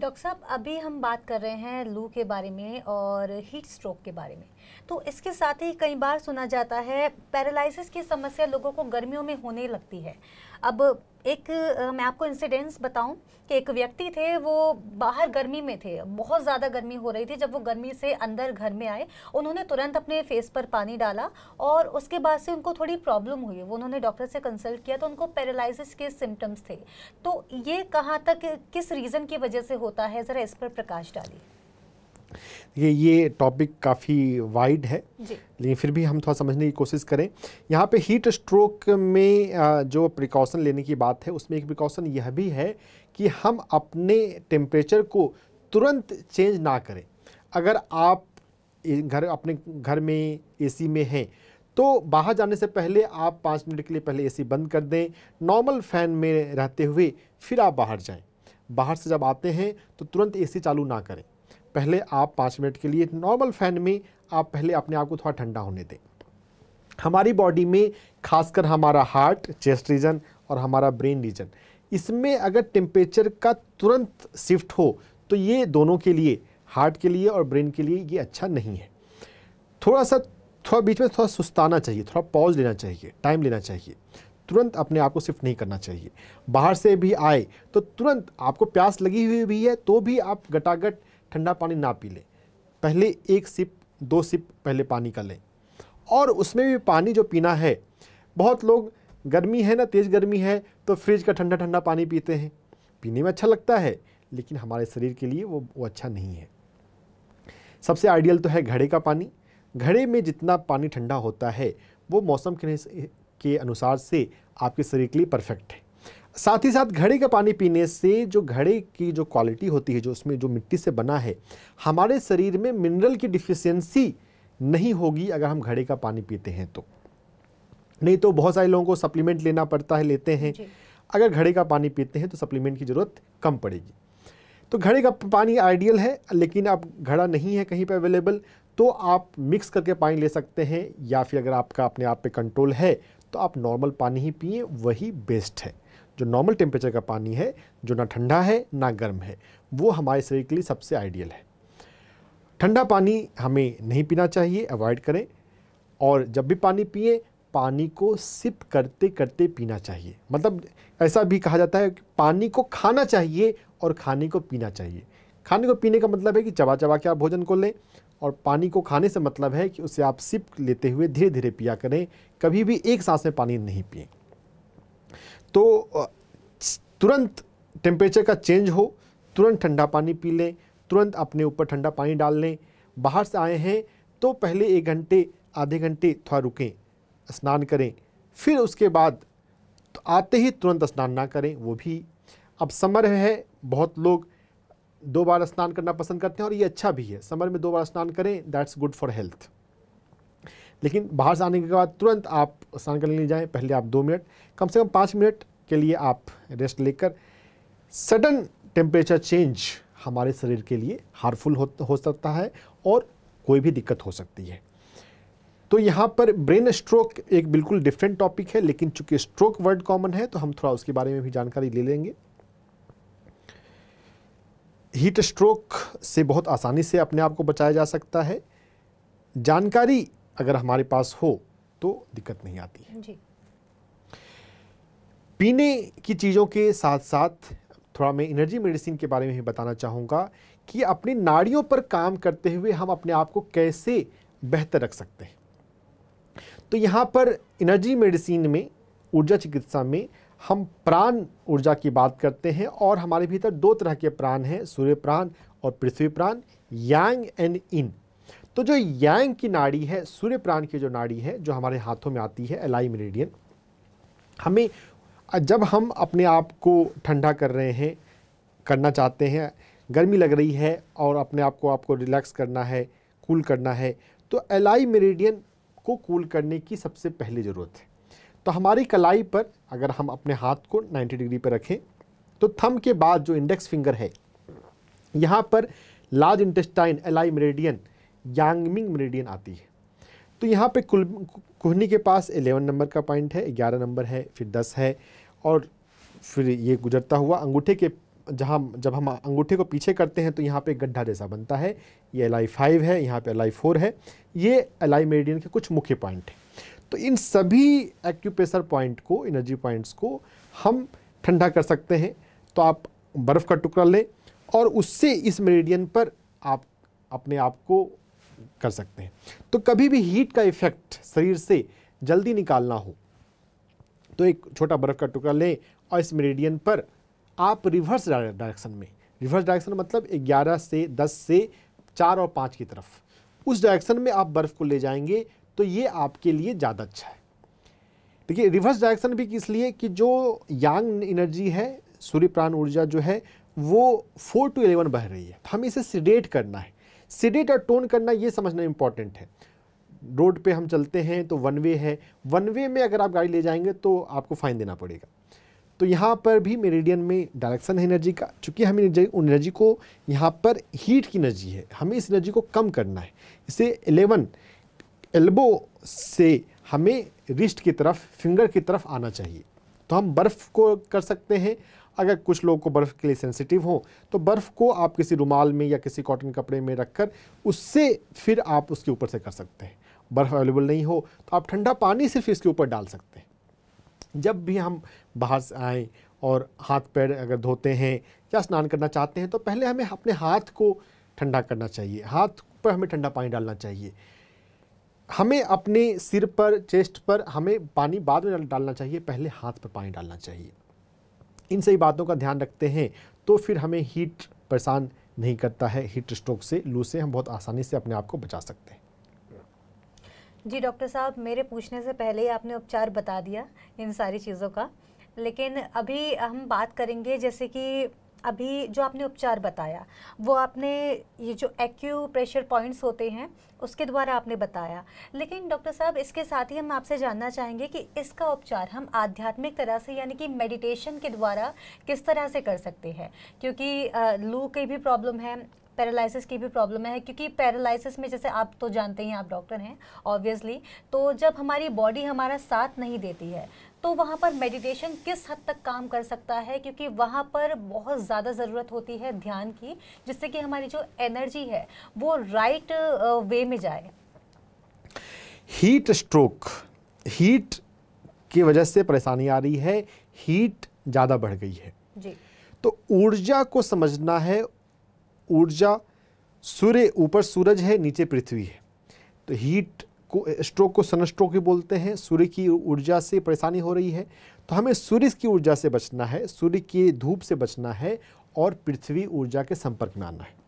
डॉक्टर साहब अभी हम बात कर रहे हैं लू के बारे में और हीट स्ट्रोक के बारे में तो इसके साथ ही कई बार सुना जाता है पैरालिसिस की समस्या लोगों को गर्मियों में होने लगती है अब एक मैं आपको इंसिडेंस बताऊं कि एक व्यक्ति थे वो बाहर गर्मी में थे बहुत ज़्यादा गर्मी हो रही थी जब वो गर्मी से अंदर घर में आए उन्होंने तुरंत अपने फेस पर पानी डाला और उसके बाद से उनको थोड़ी प्रॉब्लम हुई वो उन्होंने डॉक्टर से कंसल्ट किया तो उनको पैरालिसिस के सिम्टम्स थे तो ये कहाँ तक किस रीज़न की वजह से होता है ज़रा इस पर प्रकाश डालिए देखिए ये टॉपिक काफ़ी वाइड है लेकिन फिर भी हम थोड़ा समझने की कोशिश करें यहाँ पे हीट स्ट्रोक में जो प्रिकॉशन लेने की बात है उसमें एक प्रिकॉशन यह भी है कि हम अपने टेम्परेचर को तुरंत चेंज ना करें अगर आप घर अपने घर में एसी में हैं तो बाहर जाने से पहले आप पाँच मिनट के लिए पहले एसी बंद कर दें नॉर्मल फ़ैन में रहते हुए फिर आप बाहर जाएं बाहर से जब आते हैं तो तुरंत एसी चालू ना करें पहले आप पाँच मिनट के लिए नॉर्मल फ़ैन में आप पहले अपने आप को थोड़ा ठंडा होने दें हमारी बॉडी में खासकर हमारा हार्ट चेस्ट रीजन और हमारा ब्रेन रीजन इसमें अगर टेम्परेचर का तुरंत शिफ्ट हो तो ये दोनों के लिए हार्ट के लिए और ब्रेन के लिए ये अच्छा नहीं है थोड़ा सा थोड़ा बीच में थोड़ा सुस्ताना चाहिए थोड़ा पॉज लेना चाहिए टाइम लेना चाहिए तुरंत अपने आप को शिफ्ट नहीं करना चाहिए बाहर से भी आए तो तुरंत आपको प्यास लगी हुई भी है तो भी आप गटागट ठंडा पानी ना पी लें पहले एक सिप दो सिप पहले पानी का लें और उसमें भी पानी जो पीना है बहुत लोग गर्मी है ना तेज़ गर्मी है तो फ्रिज का ठंडा ठंडा पानी पीते हैं पीने में अच्छा लगता है लेकिन हमारे शरीर के लिए वो वो अच्छा नहीं है सबसे आइडियल तो है घड़े का पानी घड़े में जितना पानी ठंडा होता है वो मौसम के, अनुसार से आपके शरीर के लिए परफेक्ट है साथ ही साथ घड़े का पानी पीने से जो घड़े की जो क्वालिटी होती है जो उसमें जो मिट्टी से बना है हमारे शरीर में मिनरल की डिफिशेंसी नहीं होगी अगर हम घड़े का पानी पीते हैं तो नहीं तो बहुत सारे लोगों को सप्लीमेंट लेना पड़ता है लेते हैं अगर घड़े का पानी पीते हैं तो सप्लीमेंट की ज़रूरत कम पड़ेगी तो घड़े का पानी आइडियल है लेकिन अब घड़ा नहीं है कहीं पर अवेलेबल तो आप मिक्स करके पानी ले सकते हैं या फिर अगर आपका अपने आप पे कंट्रोल है तो आप नॉर्मल पानी ही पिए वही बेस्ट है जो नॉर्मल टेम्परेचर का पानी है जो ना ठंडा है ना गर्म है वो हमारे शरीर के लिए सबसे आइडियल है ठंडा पानी हमें नहीं पीना चाहिए अवॉइड करें और जब भी पानी पिए पानी को सिप करते करते पीना चाहिए मतलब ऐसा भी कहा जाता है कि पानी को खाना चाहिए और खाने को पीना चाहिए खाने को पीने का मतलब है कि चबा चबा के आप भोजन को लें और पानी को खाने से मतलब है कि उसे आप सिप लेते हुए धीरे धीरे पिया करें कभी भी एक सांस में पानी नहीं पिएं तो तुरंत टेम्परेचर का चेंज हो तुरंत ठंडा पानी पी लें तुरंत अपने ऊपर ठंडा पानी डाल लें बाहर से आए हैं तो पहले एक घंटे आधे घंटे थोड़ा रुकें स्नान करें फिर उसके बाद तो आते ही तुरंत स्नान ना करें वो भी अब समर है बहुत लोग दो बार स्नान करना पसंद करते हैं और ये अच्छा भी है समर में दो बार स्नान करें दैट्स गुड फॉर हेल्थ लेकिन बाहर से आने के बाद तुरंत आप स्नान करने ले जाएँ पहले आप दो मिनट कम से कम पाँच मिनट के लिए आप रेस्ट लेकर सडन टेम्परेचर चेंज हमारे शरीर के लिए हार्मफुल हो, हो सकता है और कोई भी दिक्कत हो सकती है तो यहाँ पर ब्रेन स्ट्रोक एक बिल्कुल डिफरेंट टॉपिक है लेकिन चूंकि स्ट्रोक वर्ड कॉमन है तो हम थोड़ा उसके बारे में भी जानकारी ले लेंगे हीट स्ट्रोक से बहुत आसानी से अपने आप को बचाया जा सकता है जानकारी अगर हमारे पास हो तो दिक्कत नहीं आती है जी। पीने की चीज़ों के साथ साथ थोड़ा मैं एनर्जी मेडिसिन के बारे में भी बताना चाहूँगा कि अपनी नाड़ियों पर काम करते हुए हम अपने आप को कैसे बेहतर रख सकते हैं तो यहाँ पर एनर्जी मेडिसिन में ऊर्जा चिकित्सा में हम प्राण ऊर्जा की बात करते हैं और हमारे भीतर दो तरह के प्राण हैं सूर्य प्राण और पृथ्वी प्राण यांग एंड इन तो जो यांग की नाड़ी है सूर्य प्राण की जो नाड़ी है जो हमारे हाथों में आती है एलाई मेरेडियन हमें जब हम अपने आप को ठंडा कर रहे हैं करना चाहते हैं गर्मी लग रही है और अपने आप को आपको रिलैक्स करना है कूल करना है तो एलाई मेरेडियन को कूल करने की सबसे पहली ज़रूरत है तो हमारी कलाई पर अगर हम अपने हाथ को 90 डिग्री पर रखें तो थम के बाद जो इंडेक्स फिंगर है यहाँ पर large intestine L I meridian Yangming meridian आती है तो यहाँ पे कुल कोहनी के पास 11 नंबर का पॉइंट है 11 नंबर है फिर 10 है और फिर ये गुजरता हुआ अंगूठे के जहाँ जब हम अंगूठे को पीछे करते हैं तो यहाँ पे गड्ढा जैसा बनता है ये एल आई फाइव है यहाँ पे एल आई फोर है ये एल आई मेरिडियन के कुछ मुख्य पॉइंट हैं तो इन सभी एक्यूप्रेशर पॉइंट को एनर्जी पॉइंट्स को हम ठंडा कर सकते हैं तो आप बर्फ़ का टुकड़ा लें और उससे इस मेरिडियन पर आप अपने आप को कर सकते हैं तो कभी भी हीट का इफेक्ट शरीर से जल्दी निकालना हो तो एक छोटा बर्फ़ का टुकड़ा लें और इस मेरेडियन पर आप रिवर्स डायरेक्शन में रिवर्स डायरेक्शन मतलब 11 से 10 से 4 और 5 की तरफ उस डायरेक्शन में आप बर्फ़ को ले जाएंगे तो ये आपके लिए ज़्यादा अच्छा है देखिए रिवर्स डायरेक्शन भी किस लिए कि जो यांग एनर्जी है सूर्य प्राण ऊर्जा जो है वो फोर टू 11 बह रही है तो हम इसे सीडेट करना है सीडेट और टोन करना ये समझना इम्पॉर्टेंट है रोड पे हम चलते हैं तो वन वे है वन वे में अगर आप गाड़ी ले जाएंगे तो आपको फाइन देना पड़ेगा तो यहाँ पर भी मेरेडियन में डायरेक्शन है एनर्जी का चूँकि हम एनर्जी को यहाँ पर हीट की एनर्जी है हमें इस एनर्जी को कम करना है इसे एलेवन एल्बो से हमें रिस्ट की तरफ फिंगर की तरफ आना चाहिए तो हम बर्फ़ को कर सकते हैं अगर कुछ लोग को बर्फ़ के लिए सेंसिटिव हो तो बर्फ़ को आप किसी रुमाल में या किसी कॉटन कपड़े में रखकर उससे फिर आप उसके ऊपर से कर सकते हैं बर्फ़ अवेलेबल नहीं हो तो आप ठंडा पानी सिर्फ इसके ऊपर डाल सकते हैं जब भी हम बाहर से आएँ और हाथ पैर अगर धोते हैं या स्नान करना चाहते हैं तो पहले हमें अपने हाथ को ठंडा करना चाहिए हाथ पर हमें ठंडा पानी डालना चाहिए हमें अपने सिर पर चेस्ट पर हमें पानी बाद में डालना चाहिए पहले हाथ पर पानी डालना चाहिए इन सही बातों का ध्यान रखते हैं तो फिर हमें हीट परेशान नहीं करता है हीट स्ट्रोक से लू से हम बहुत आसानी से अपने आप को बचा सकते हैं जी डॉक्टर साहब मेरे पूछने से पहले ही आपने उपचार बता दिया इन सारी चीज़ों का लेकिन अभी हम बात करेंगे जैसे कि अभी जो आपने उपचार बताया वो आपने ये जो एक्यू प्रेशर पॉइंट्स होते हैं उसके द्वारा आपने बताया लेकिन डॉक्टर साहब इसके साथ ही हम आपसे जानना चाहेंगे कि इसका उपचार हम आध्यात्मिक तरह से यानी कि मेडिटेशन के द्वारा किस तरह से कर सकते हैं क्योंकि लू की भी प्रॉब्लम है पैरालिसिस की भी प्रॉब्लम है क्योंकि पैरालिसिस में जैसे आप तो जानते ही आप डॉक्टर हैं ऑब्वियसली तो जब हमारी बॉडी हमारा साथ नहीं देती है तो वहाँ पर मेडिटेशन किस हद तक काम कर सकता है क्योंकि वहाँ पर बहुत ज़्यादा ज़रूरत होती है ध्यान की जिससे कि हमारी जो एनर्जी है वो राइट वे में जाए हीट स्ट्रोक हीट की वजह से परेशानी आ रही है हीट ज़्यादा बढ़ गई है जी तो ऊर्जा को समझना है ऊर्जा सूर्य ऊपर सूरज है नीचे पृथ्वी है तो हीट को स्ट्रोक को सन स्ट्रोक भी बोलते हैं सूर्य की ऊर्जा से परेशानी हो रही है तो हमें सूर्य की ऊर्जा से बचना है सूर्य की धूप से बचना है और पृथ्वी ऊर्जा के संपर्क में आना है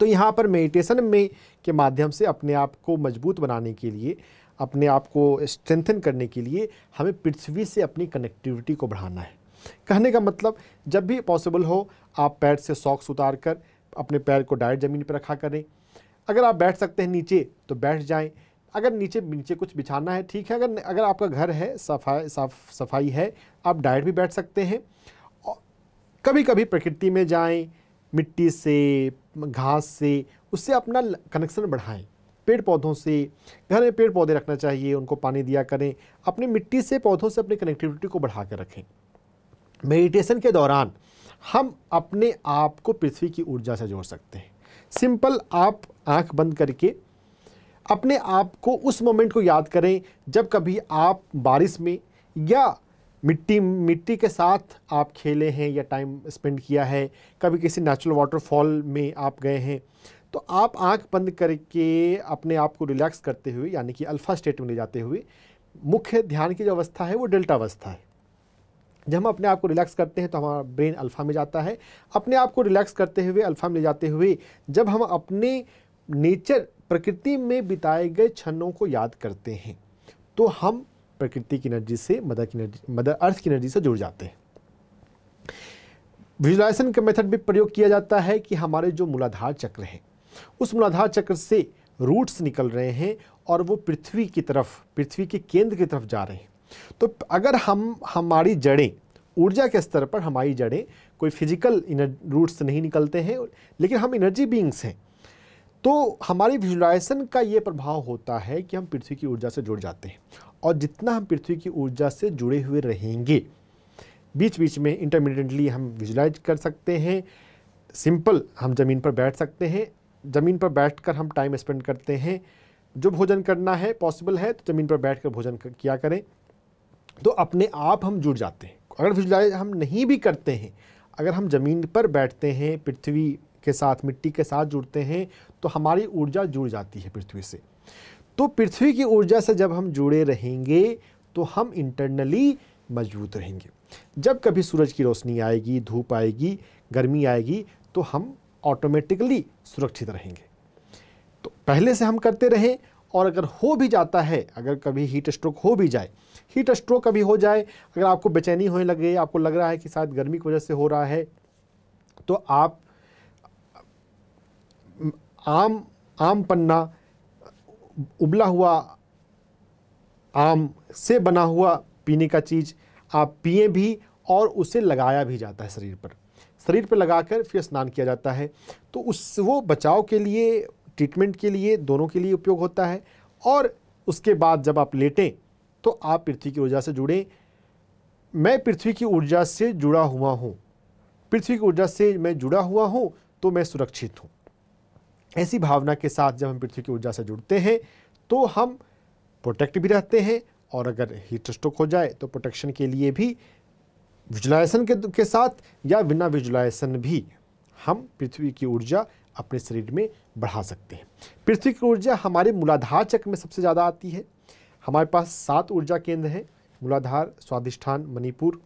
तो यहाँ पर मेडिटेशन में के माध्यम से अपने आप को मजबूत बनाने के लिए अपने आप को स्ट्रेंथन करने के लिए हमें पृथ्वी से अपनी कनेक्टिविटी को बढ़ाना है कहने का मतलब जब भी पॉसिबल हो आप पैर से सॉक्स उतार कर अपने पैर को डायरेक्ट ज़मीन पर रखा करें अगर आप बैठ सकते हैं नीचे तो बैठ जाएं अगर नीचे नीचे कुछ बिछाना है ठीक है अगर अगर आपका घर है सफाई साफ सफाई है आप डाइट भी बैठ सकते हैं कभी कभी प्रकृति में जाएं मिट्टी से घास से उससे अपना कनेक्शन बढ़ाएं पेड़ पौधों से घर में पेड़ पौधे रखना चाहिए उनको पानी दिया करें अपनी मिट्टी से पौधों से अपनी कनेक्टिविटी को बढ़ा कर रखें मेडिटेशन के दौरान हम अपने आप को पृथ्वी की ऊर्जा से जोड़ सकते हैं सिंपल आप आंख बंद करके अपने आप को उस मोमेंट को याद करें जब कभी आप बारिश में या मिट्टी मिट्टी के साथ आप खेले हैं या टाइम स्पेंड किया है कभी किसी नेचुरल वाटरफॉल में आप गए हैं तो आप आंख बंद करके अपने आप को रिलैक्स करते हुए यानी कि अल्फ़ा स्टेट में ले जाते हुए मुख्य ध्यान की जो अवस्था है वो डेल्टा अवस्था है जब हम अपने आप को रिलैक्स करते हैं तो हमारा ब्रेन अल्फ़ा में जाता है अपने आप को रिलैक्स करते हुए अल्फ़ा में ले जाते हुए जब हम अपने नेचर प्रकृति में बिताए गए क्षणों को याद करते हैं तो हम प्रकृति की एनर्जी से मदर की एनर्जी मदर अर्थ की एनर्जी से जुड़ जाते हैं विजुलाइजेशन का मेथड भी प्रयोग किया जाता है कि हमारे जो मूलाधार चक्र हैं उस मूलाधार चक्र से रूट्स निकल रहे हैं और वो पृथ्वी की तरफ पृथ्वी के केंद्र की तरफ जा रहे हैं तो अगर हम हमारी जड़ें ऊर्जा के स्तर पर हमारी जड़ें कोई फिजिकल रूट्स नहीं निकलते हैं लेकिन हम एनर्जी बींग्स हैं तो हमारी विजुलाइजेशन का ये प्रभाव होता है कि हम पृथ्वी की ऊर्जा से जुड़ जाते हैं और जितना हम पृथ्वी की ऊर्जा से जुड़े हुए रहेंगे बीच बीच में इंटरमीडिएटली हम विजुलाइज कर सकते हैं सिंपल हम ज़मीन पर बैठ सकते हैं ज़मीन पर बैठकर हम टाइम स्पेंड करते हैं जो भोजन करना है पॉसिबल है तो ज़मीन पर बैठ कर भोजन कर, किया करें तो अपने आप हम जुड़ जाते हैं अगर विजुलाइज हम नहीं भी करते हैं अगर हम ज़मीन पर बैठते हैं पृथ्वी के साथ मिट्टी के साथ जुड़ते हैं तो हमारी ऊर्जा जुड़ जाती है पृथ्वी से तो पृथ्वी की ऊर्जा से जब हम जुड़े रहेंगे तो हम इंटरनली मजबूत रहेंगे जब कभी सूरज की रोशनी आएगी धूप आएगी गर्मी आएगी तो हम ऑटोमेटिकली सुरक्षित रहेंगे तो पहले से हम करते रहें और अगर हो भी जाता है अगर कभी हीट स्ट्रोक हो भी जाए हीट स्ट्रोक कभी हो जाए अगर आपको बेचैनी होने लगे आपको लग रहा है कि शायद गर्मी की वजह से हो रहा है तो आप आम आम पन्ना उबला हुआ आम से बना हुआ पीने का चीज़ आप पिए भी और उसे लगाया भी जाता है शरीर पर शरीर पर लगाकर फिर स्नान किया जाता है तो उस वो बचाव के लिए ट्रीटमेंट के लिए दोनों के लिए उपयोग होता है और उसके बाद जब आप लेटें तो आप पृथ्वी की ऊर्जा से जुड़ें मैं पृथ्वी की ऊर्जा से जुड़ा हुआ हूँ पृथ्वी की ऊर्जा से मैं जुड़ा हुआ हूँ तो मैं सुरक्षित हूँ ऐसी भावना के साथ जब हम पृथ्वी की ऊर्जा से जुड़ते हैं तो हम प्रोटेक्ट भी रहते हैं और अगर हीट स्ट्रोक हो जाए तो प्रोटेक्शन के लिए भी विजुलाइजेशन के, के साथ या बिना विजुलाइजेशन भी हम पृथ्वी की ऊर्जा अपने शरीर में बढ़ा सकते हैं पृथ्वी की ऊर्जा हमारे मूलाधार चक्र में सबसे ज़्यादा आती है हमारे पास सात ऊर्जा केंद्र हैं मूलाधार स्वादिष्ठान मणिपुर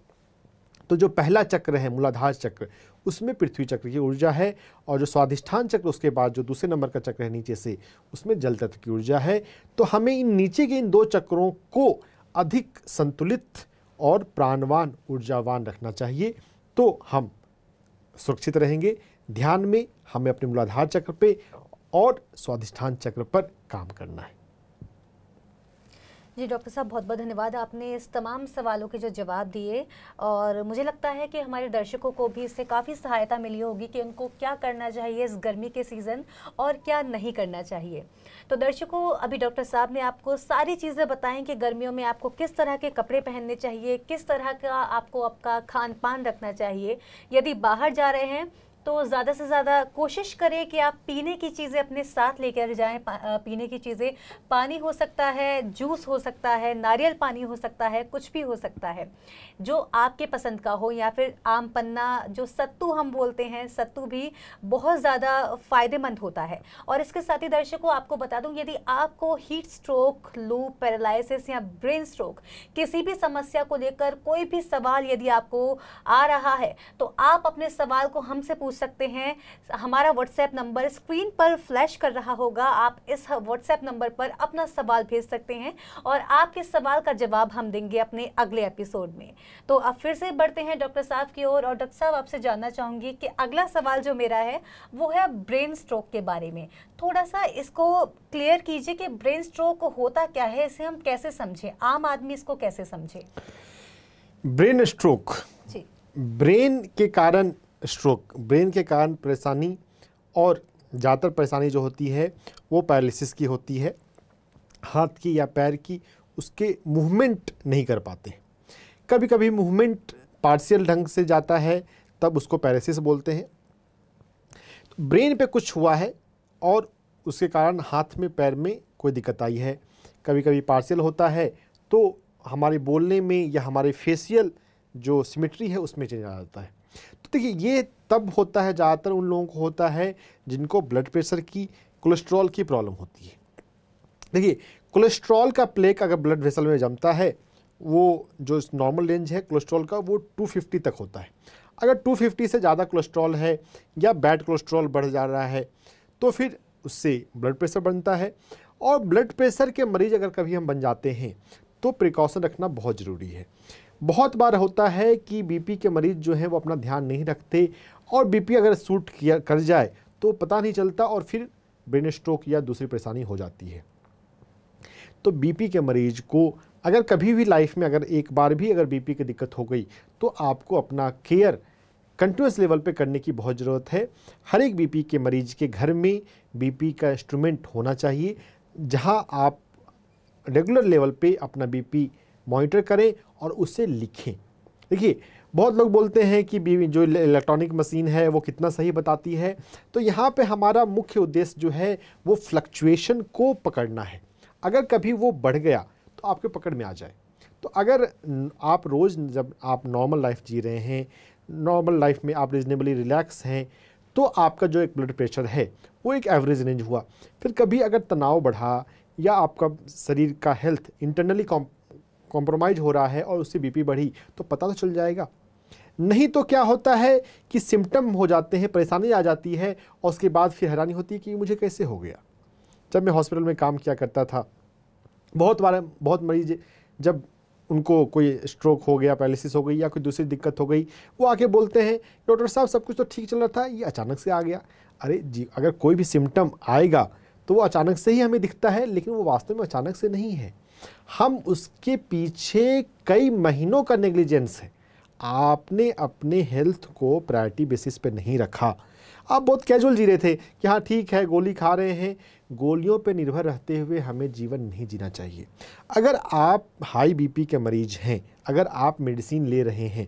तो जो पहला चक्र है मूलाधार चक्र उसमें पृथ्वी चक्र की ऊर्जा है और जो स्वाधिष्ठान चक्र उसके बाद जो दूसरे नंबर का चक्र है नीचे से उसमें जल तत्व की ऊर्जा है तो हमें इन नीचे के इन दो चक्रों को अधिक संतुलित और प्राणवान ऊर्जावान रखना चाहिए तो हम सुरक्षित रहेंगे ध्यान में हमें अपने मूलाधार चक्र पे और स्वाधिष्ठान चक्र पर काम करना है जी डॉक्टर साहब बहुत बहुत धन्यवाद आपने इस तमाम सवालों के जो जवाब दिए और मुझे लगता है कि हमारे दर्शकों को भी इससे काफ़ी सहायता मिली होगी कि उनको क्या करना चाहिए इस गर्मी के सीज़न और क्या नहीं करना चाहिए तो दर्शकों अभी डॉक्टर साहब ने आपको सारी चीज़ें बताएं कि गर्मियों में आपको किस तरह के कपड़े पहनने चाहिए किस तरह का आपको आपका खान पान रखना चाहिए यदि बाहर जा रहे हैं तो ज़्यादा से ज़्यादा कोशिश करें कि आप पीने की चीज़ें अपने साथ लेकर जाएं पीने की चीज़ें पानी हो सकता है जूस हो सकता है नारियल पानी हो सकता है कुछ भी हो सकता है जो आपके पसंद का हो या फिर आम पन्ना जो सत्तू हम बोलते हैं सत्तू भी बहुत ज़्यादा फ़ायदेमंद होता है और इसके साथ ही दर्शकों आपको बता दूँ यदि आपको हीट स्ट्रोक लू पैरालसिस या ब्रेन स्ट्रोक किसी भी समस्या को लेकर कोई भी सवाल यदि आपको आ रहा है तो आप अपने सवाल को हमसे पूछ पूछ सकते हैं हमारा व्हाट्सएप नंबर स्क्रीन पर फ्लैश कर रहा होगा आप इस व्हाट्सएप नंबर पर अपना सवाल भेज सकते हैं और आपके सवाल का जवाब हम देंगे अपने अगले एपिसोड में तो अब फिर से बढ़ते हैं डॉक्टर साहब की ओर और, और डॉक्टर साहब आपसे जानना चाहूँगी कि अगला सवाल जो मेरा है वो है ब्रेन स्ट्रोक के बारे में थोड़ा सा इसको क्लियर कीजिए कि ब्रेन स्ट्रोक होता क्या है इसे हम कैसे समझें आम आदमी इसको कैसे समझे ब्रेन स्ट्रोक ब्रेन के कारण स्ट्रोक ब्रेन के कारण परेशानी और ज़्यादातर परेशानी जो होती है वो पैरालिसिस की होती है हाथ की या पैर की उसके मूवमेंट नहीं कर पाते कभी कभी मूवमेंट पार्शियल ढंग से जाता है तब उसको पैरालिसिस बोलते हैं तो ब्रेन पे कुछ हुआ है और उसके कारण हाथ में पैर में कोई दिक्कत आई है कभी कभी पार्शियल होता है तो हमारे बोलने में या हमारे फेसियल जो सिमेट्री है उसमें चेंज आ जाता है तो देखिए ये तब होता है ज़्यादातर उन लोगों को होता है जिनको ब्लड प्रेशर की कोलेस्ट्रॉल की प्रॉब्लम होती है देखिए कोलेस्ट्रॉल का प्लेक अगर ब्लड वेसल में जमता है वो जो नॉर्मल रेंज है कोलेस्ट्रॉल का वो 250 तक होता है अगर 250 से ज़्यादा कोलेस्ट्रॉल है या बैड कोलेस्ट्रॉल बढ़ जा रहा है तो फिर उससे ब्लड प्रेशर बनता है और ब्लड प्रेशर के मरीज़ अगर कभी हम बन जाते हैं तो प्रिकॉशन रखना बहुत ज़रूरी है बहुत बार होता है कि बीपी के मरीज़ जो हैं वो अपना ध्यान नहीं रखते और बीपी अगर सूट किया कर जाए तो पता नहीं चलता और फिर ब्रेन स्ट्रोक या दूसरी परेशानी हो जाती है तो बीपी के मरीज़ को अगर कभी भी लाइफ में अगर एक बार भी अगर बीपी की दिक्कत हो गई तो आपको अपना केयर कंटिन्यूस लेवल पे करने की बहुत ज़रूरत है हर एक बीपी के मरीज़ के घर में बीपी का इंस्ट्रूमेंट होना चाहिए जहां आप रेगुलर लेवल पे अपना बीपी मॉनिटर करें और उसे लिखें देखिए बहुत लोग बोलते हैं कि जो इलेक्ट्रॉनिक मशीन है वो कितना सही बताती है तो यहाँ पे हमारा मुख्य उद्देश्य जो है वो फ्लक्चुएशन को पकड़ना है अगर कभी वो बढ़ गया तो आपके पकड़ में आ जाए तो अगर आप रोज़ जब आप नॉर्मल लाइफ जी रहे हैं नॉर्मल लाइफ में आप रिजनेबली रिलैक्स हैं तो आपका जो एक ब्लड प्रेशर है वो एक एवरेज रेंज हुआ फिर कभी अगर तनाव बढ़ा या आपका शरीर का हेल्थ इंटरनली कॉम्प्रोमाइज हो रहा है और उससे बीपी बढ़ी तो पता तो चल जाएगा नहीं तो क्या होता है कि सिम्टम हो जाते हैं परेशानी आ जाती है और उसके बाद फिर हैरानी होती है कि मुझे कैसे हो गया जब मैं हॉस्पिटल में काम किया करता था बहुत बार बहुत मरीज जब उनको कोई स्ट्रोक हो गया पैलिसिस हो गई या कोई दूसरी दिक्कत हो गई वो आके बोलते हैं डॉक्टर साहब सब कुछ तो ठीक चल रहा था ये अचानक से आ गया अरे जी अगर कोई भी सिम्टम आएगा तो वो अचानक से ही हमें दिखता है लेकिन वो वास्तव में अचानक से नहीं है हम उसके पीछे कई महीनों का नेग्लिजेंस है आपने अपने हेल्थ को प्रायोरिटी बेसिस पे नहीं रखा आप बहुत कैजुअल जी रहे थे कि हाँ ठीक है गोली खा रहे हैं गोलियों पे निर्भर रहते हुए हमें जीवन नहीं जीना चाहिए अगर आप हाई बीपी के मरीज हैं अगर आप मेडिसिन ले रहे हैं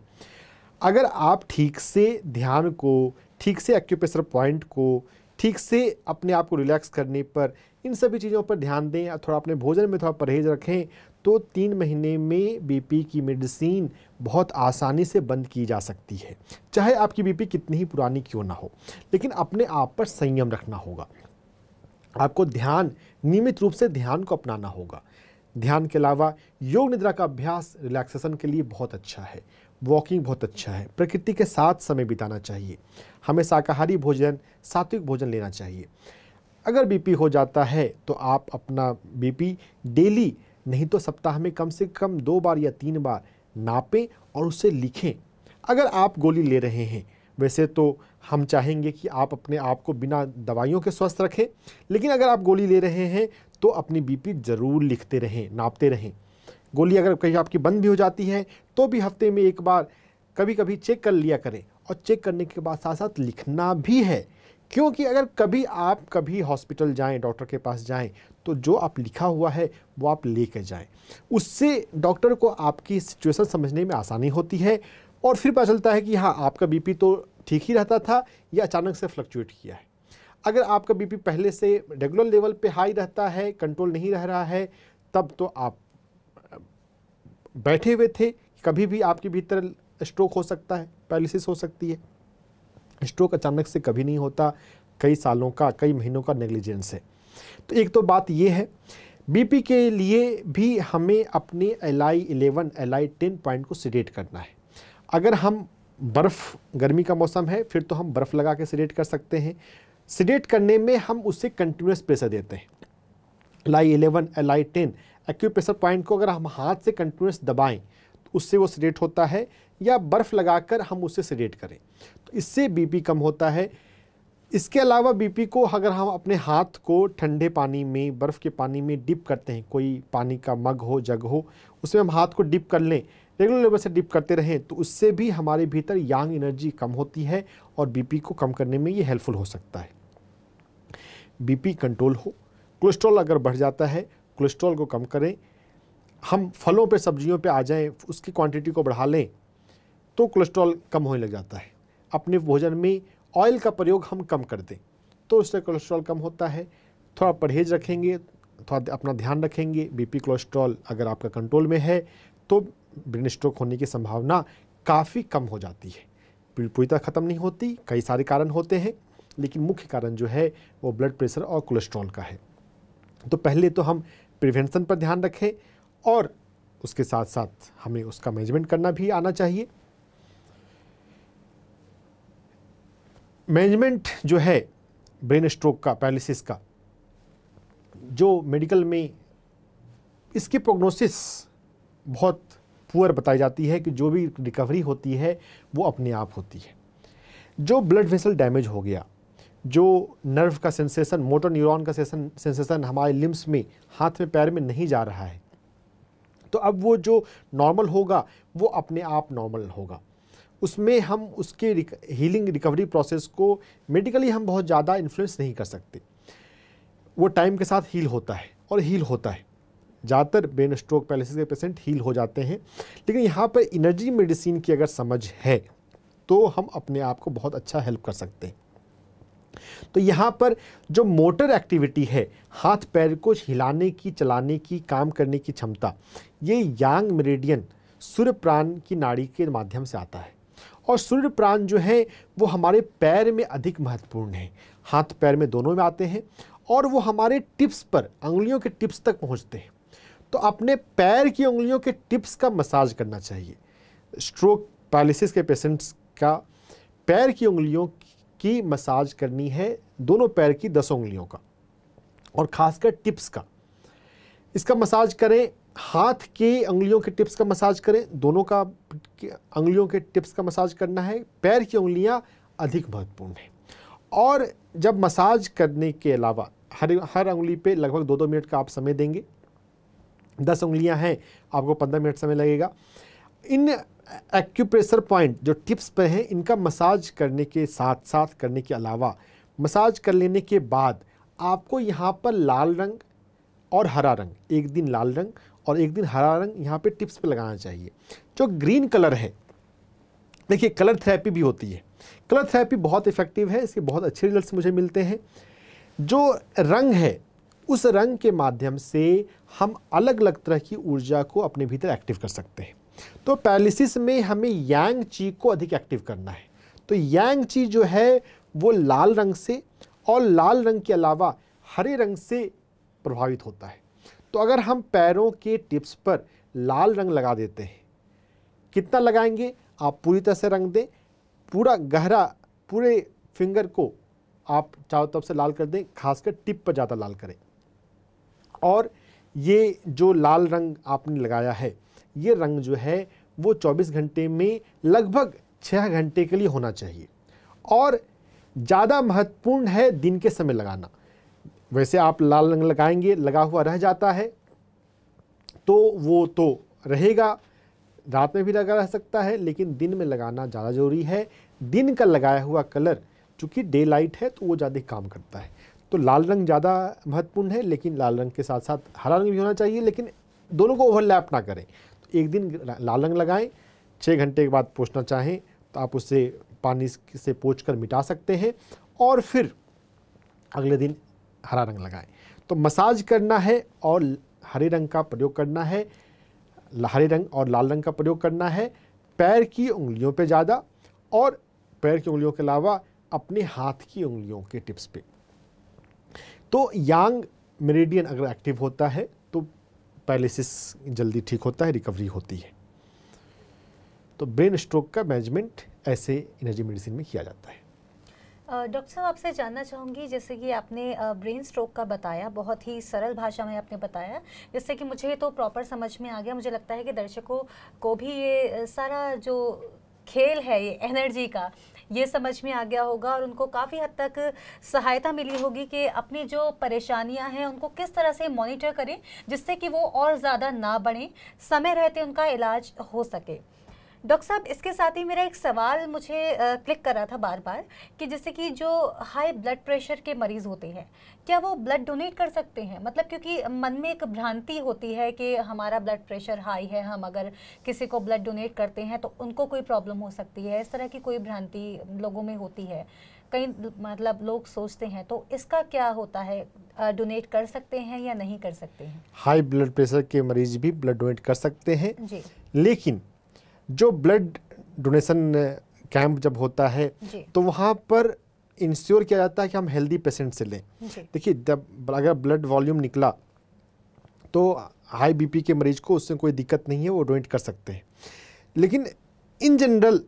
अगर आप ठीक से ध्यान को ठीक से एक्यूप्रेशर पॉइंट को ठीक से अपने आप को रिलैक्स करने पर इन सभी चीज़ों पर ध्यान दें थोड़ा अपने भोजन में थोड़ा परहेज रखें तो तीन महीने में बीपी की मेडिसिन बहुत आसानी से बंद की जा सकती है चाहे आपकी बीपी कितनी ही पुरानी क्यों ना हो लेकिन अपने आप पर संयम रखना होगा आपको ध्यान नियमित रूप से ध्यान को अपनाना होगा ध्यान के अलावा योग निद्रा का अभ्यास रिलैक्सेशन के लिए बहुत अच्छा है वॉकिंग बहुत अच्छा है प्रकृति के साथ समय बिताना चाहिए हमें शाकाहारी भोजन सात्विक भोजन लेना चाहिए अगर बीपी हो जाता है तो आप अपना बीपी डेली नहीं तो सप्ताह में कम से कम दो बार या तीन बार नापें और उसे लिखें अगर आप गोली ले रहे हैं वैसे तो हम चाहेंगे कि आप अपने आप को बिना दवाइयों के स्वस्थ रखें लेकिन अगर आप गोली ले रहे हैं तो अपनी बीपी ज़रूर लिखते रहें नापते रहें गोली अगर कहीं आपकी बंद भी हो जाती है तो भी हफ्ते में एक बार कभी कभी चेक कर लिया करें और चेक करने के बाद साथ साथ लिखना भी है क्योंकि अगर कभी आप कभी हॉस्पिटल जाएं डॉक्टर के पास जाएं तो जो आप लिखा हुआ है वो आप कर जाएं उससे डॉक्टर को आपकी सिचुएशन समझने में आसानी होती है और फिर पता चलता है कि हाँ आपका बीपी तो ठीक ही रहता था या अचानक से फ्लक्चुएट किया है अगर आपका बीपी पहले से रेगुलर लेवल पे हाई रहता है कंट्रोल नहीं रह रहा है तब तो आप बैठे हुए थे कभी भी आपके भीतर स्ट्रोक हो सकता है पैलिसिस हो सकती है स्ट्रोक अचानक से कभी नहीं होता कई सालों का कई महीनों का नेग्लिजेंस है तो एक तो बात ये है बीपी के लिए भी हमें अपने L I eleven L I ten point को सीडेट करना है अगर हम बर्फ़ गर्मी का मौसम है फिर तो हम बर्फ़ लगा के सीडेट कर सकते हैं सीडेट करने में हम उसे कंटिन्यूस प्रेशर देते हैं L I eleven L I ten acupressure point को अगर हम हाथ से कंटिन्यूस दबाएं तो उससे वो सीडेट होता है या बर्फ़ लगाकर हम उसे सीडेट करें इससे बीपी कम होता है इसके अलावा बीपी को अगर हम अपने हाथ को ठंडे पानी में बर्फ़ के पानी में डिप करते हैं कोई पानी का मग हो जग हो उसमें हम हाथ को डिप कर लें रेगुलर लेवल से डिप करते रहें तो उससे भी हमारे भीतर यांग एनर्जी कम होती है और बीपी को कम करने में ये हेल्पफुल हो सकता है बीपी कंट्रोल हो कोलेस्ट्रॉल अगर बढ़ जाता है कोलेस्ट्रॉल को कम करें हम फलों पर सब्जियों पर आ जाएँ उसकी क्वान्टिटी को बढ़ा लें तो कोलेस्ट्रॉल कम होने लग जाता है अपने भोजन में ऑयल का प्रयोग हम कम कर दें तो उससे कोलेस्ट्रॉल कम होता है थोड़ा परहेज रखेंगे थोड़ा अपना ध्यान रखेंगे बीपी कोलेस्ट्रॉल अगर आपका कंट्रोल में है तो ब्रेन स्ट्रोक होने की संभावना काफ़ी कम हो जाती है पूरी तरह ख़त्म नहीं होती कई सारे कारण होते हैं लेकिन मुख्य कारण जो है वो ब्लड प्रेशर और कोलेस्ट्रॉल का है तो पहले तो हम प्रिवेंशन पर ध्यान रखें और उसके साथ साथ हमें उसका मैनेजमेंट करना भी आना चाहिए मैनेजमेंट जो है ब्रेन स्ट्रोक का पैरालिसिस का जो मेडिकल में इसकी प्रोग्नोसिस बहुत पुअर बताई जाती है कि जो भी रिकवरी होती है वो अपने आप होती है जो ब्लड वेसल डैमेज हो गया जो नर्व का सेंसेशन मोटर न्यूरॉन का सेंसेशन सेंसेशन हमारे लिम्स में हाथ में पैर में नहीं जा रहा है तो अब वो जो नॉर्मल होगा वो अपने आप नॉर्मल होगा उसमें हम उसके रिक, हीलिंग रिकवरी प्रोसेस को मेडिकली हम बहुत ज़्यादा इन्फ्लुएंस नहीं कर सकते वो टाइम के साथ हील होता है और हील होता है ज़्यादातर ब्रेन स्ट्रोक पैलिसिस के पेशेंट हील हो जाते हैं लेकिन यहाँ पर इनर्जी मेडिसिन की अगर समझ है तो हम अपने आप को बहुत अच्छा हेल्प कर सकते हैं तो यहाँ पर जो मोटर एक्टिविटी है हाथ पैर को हिलाने की चलाने की काम करने की क्षमता ये यांग मेरेडियन सूर्य प्राण की नाड़ी के माध्यम से आता है और सूर्य प्राण जो है वो हमारे पैर में अधिक महत्वपूर्ण है हाथ पैर में दोनों में आते हैं और वो हमारे टिप्स पर उंगलियों के टिप्स तक पहुँचते हैं तो अपने पैर की उंगलियों के टिप्स का मसाज करना चाहिए स्ट्रोक पैलिसिस के पेशेंट्स का पैर की उंगलियों की मसाज करनी है दोनों पैर की दस उंगलियों का और ख़ासकर टिप्स का इसका मसाज करें हाथ की उंगलियों के टिप्स का मसाज करें दोनों का उंगलियों के टिप्स का मसाज करना है पैर की उंगलियां अधिक महत्वपूर्ण है और जब मसाज करने के अलावा हर हर उंगली पे लगभग दो दो मिनट का आप समय देंगे दस उंगलियां हैं आपको पंद्रह मिनट समय लगेगा इन एक्यूप्रेशर पॉइंट जो टिप्स पर हैं इनका मसाज करने के साथ साथ करने के अलावा मसाज कर लेने के बाद आपको यहाँ पर लाल रंग और हरा रंग एक दिन लाल रंग और एक दिन हरा रंग यहाँ पे टिप्स पे लगाना चाहिए जो ग्रीन कलर है देखिए कलर थेरेपी भी होती है कलर थेरेपी बहुत इफेक्टिव है इसके बहुत अच्छे रिजल्ट मुझे मिलते हैं जो रंग है उस रंग के माध्यम से हम अलग अलग तरह की ऊर्जा को अपने भीतर एक्टिव कर सकते हैं तो पैलिसिस में हमें यांग ची को अधिक एक्टिव करना है तो यांग ची जो है वो लाल रंग से और लाल रंग के अलावा हरे रंग से प्रभावित होता है तो अगर हम पैरों के टिप्स पर लाल रंग लगा देते हैं कितना लगाएंगे आप पूरी तरह से रंग दें पूरा गहरा पूरे फिंगर को आप चारों तरफ से लाल कर दें खासकर टिप पर ज़्यादा लाल करें और ये जो लाल रंग आपने लगाया है ये रंग जो है वो 24 घंटे में लगभग 6 घंटे के लिए होना चाहिए और ज़्यादा महत्वपूर्ण है दिन के समय लगाना वैसे आप लाल रंग लगाएंगे लगा हुआ रह जाता है तो वो तो रहेगा रात में भी लगा रह सकता है लेकिन दिन में लगाना ज़्यादा ज़रूरी है दिन का लगाया हुआ कलर चूँकि डे लाइट है तो वो ज़्यादा काम करता है तो लाल रंग ज़्यादा महत्वपूर्ण है लेकिन लाल रंग के साथ साथ हरा रंग भी होना चाहिए लेकिन दोनों को ओवरलैप ना करें तो एक दिन लाल रंग लगाएं छः घंटे के बाद पोछना चाहें तो आप उसे पानी से पोछ कर मिटा सकते हैं और फिर अगले दिन हरा रंग लगाएं तो मसाज करना है और हरे रंग का प्रयोग करना है हरे रंग और लाल रंग का प्रयोग करना है पैर की उंगलियों पे ज़्यादा और पैर की उंगलियों के अलावा अपने हाथ की उंगलियों के टिप्स पे तो यांग मेरेडियन अगर एक्टिव होता है तो पैलिसिस जल्दी ठीक होता है रिकवरी होती है तो ब्रेन स्ट्रोक का मैनेजमेंट ऐसे एनर्जी मेडिसिन में किया जाता है डॉक्टर साहब आपसे जानना चाहूँगी जैसे कि आपने ब्रेन स्ट्रोक का बताया बहुत ही सरल भाषा में आपने बताया जिससे कि मुझे तो प्रॉपर समझ में आ गया मुझे लगता है कि दर्शकों को भी ये सारा जो खेल है ये एनर्जी का ये समझ में आ गया होगा और उनको काफ़ी हद तक सहायता मिली होगी कि अपनी जो परेशानियां हैं उनको किस तरह से मॉनिटर करें जिससे कि वो और ज़्यादा ना बढ़ें समय रहते उनका इलाज हो सके डॉक्टर साहब इसके साथ ही मेरा एक सवाल मुझे क्लिक कर रहा था बार बार कि जैसे कि जो हाई ब्लड प्रेशर के मरीज़ होते हैं क्या वो ब्लड डोनेट कर सकते हैं मतलब क्योंकि मन में एक भ्रांति होती है कि हमारा ब्लड प्रेशर हाई है हम अगर किसी को ब्लड डोनेट करते हैं तो उनको कोई प्रॉब्लम हो सकती है इस तरह की कोई भ्रांति लोगों में होती है कई मतलब लोग सोचते हैं तो इसका क्या होता है डोनेट कर सकते हैं या नहीं कर सकते हैं हाई ब्लड प्रेशर के मरीज भी ब्लड डोनेट कर सकते हैं जी लेकिन जो ब्लड डोनेशन कैंप जब होता है तो वहाँ पर इंश्योर किया जाता है कि हम हेल्दी पेशेंट से लें देखिए जब अगर ब्लड वॉल्यूम निकला तो हाई बीपी के मरीज को उससे कोई दिक्कत नहीं है वो डोनेट कर सकते हैं लेकिन इन जनरल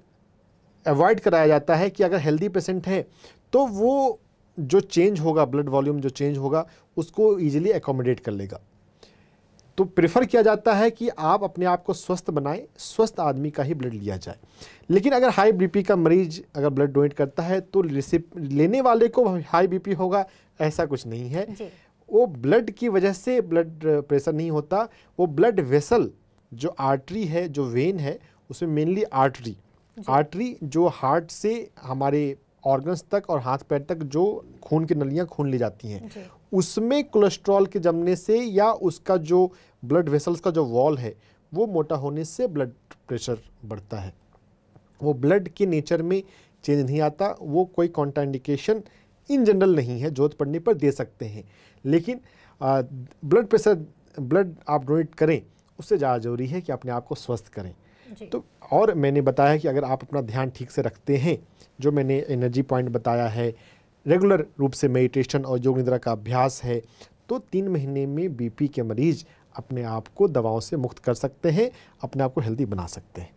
अवॉइड कराया जाता है कि अगर हेल्दी पेशेंट है तो वो जो चेंज होगा ब्लड वॉल्यूम जो चेंज होगा उसको ईजिली एकोमोडेट कर लेगा तो प्रेफर किया जाता है कि आप अपने आप को स्वस्थ बनाएं स्वस्थ आदमी का ही ब्लड लिया जाए लेकिन अगर हाई बीपी का मरीज अगर ब्लड डोनेट करता है तो रिसिप लेने वाले को हाई बीपी होगा ऐसा कुछ नहीं है वो ब्लड की वजह से ब्लड प्रेशर नहीं होता वो ब्लड वेसल जो आर्टरी है जो वेन है उसमें मेनली आर्टरी आर्टरी जो हार्ट से हमारे ऑर्गन्स तक और हाथ पैर तक जो खून की नलियाँ खून ले जाती हैं उसमें कोलेस्ट्रॉल के जमने से या उसका जो ब्लड वेसल्स का जो वॉल है वो मोटा होने से ब्लड प्रेशर बढ़ता है वो ब्लड के नेचर में चेंज नहीं आता वो कोई कॉन्टाइंडिकेशन इन जनरल नहीं है जोत पड़ने पर दे सकते हैं लेकिन आ, ब्लड प्रेशर ब्लड आप डोनेट करें उससे ज़्यादा जरूरी है कि अपने आप को स्वस्थ करें तो और मैंने बताया कि अगर आप अपना ध्यान ठीक से रखते हैं जो मैंने एनर्जी पॉइंट बताया है रेगुलर रूप से मेडिटेशन और योग निद्रा का अभ्यास है तो तीन महीने में बीपी के मरीज अपने आप को दवाओं से मुक्त कर सकते हैं अपने आप को हेल्दी बना सकते हैं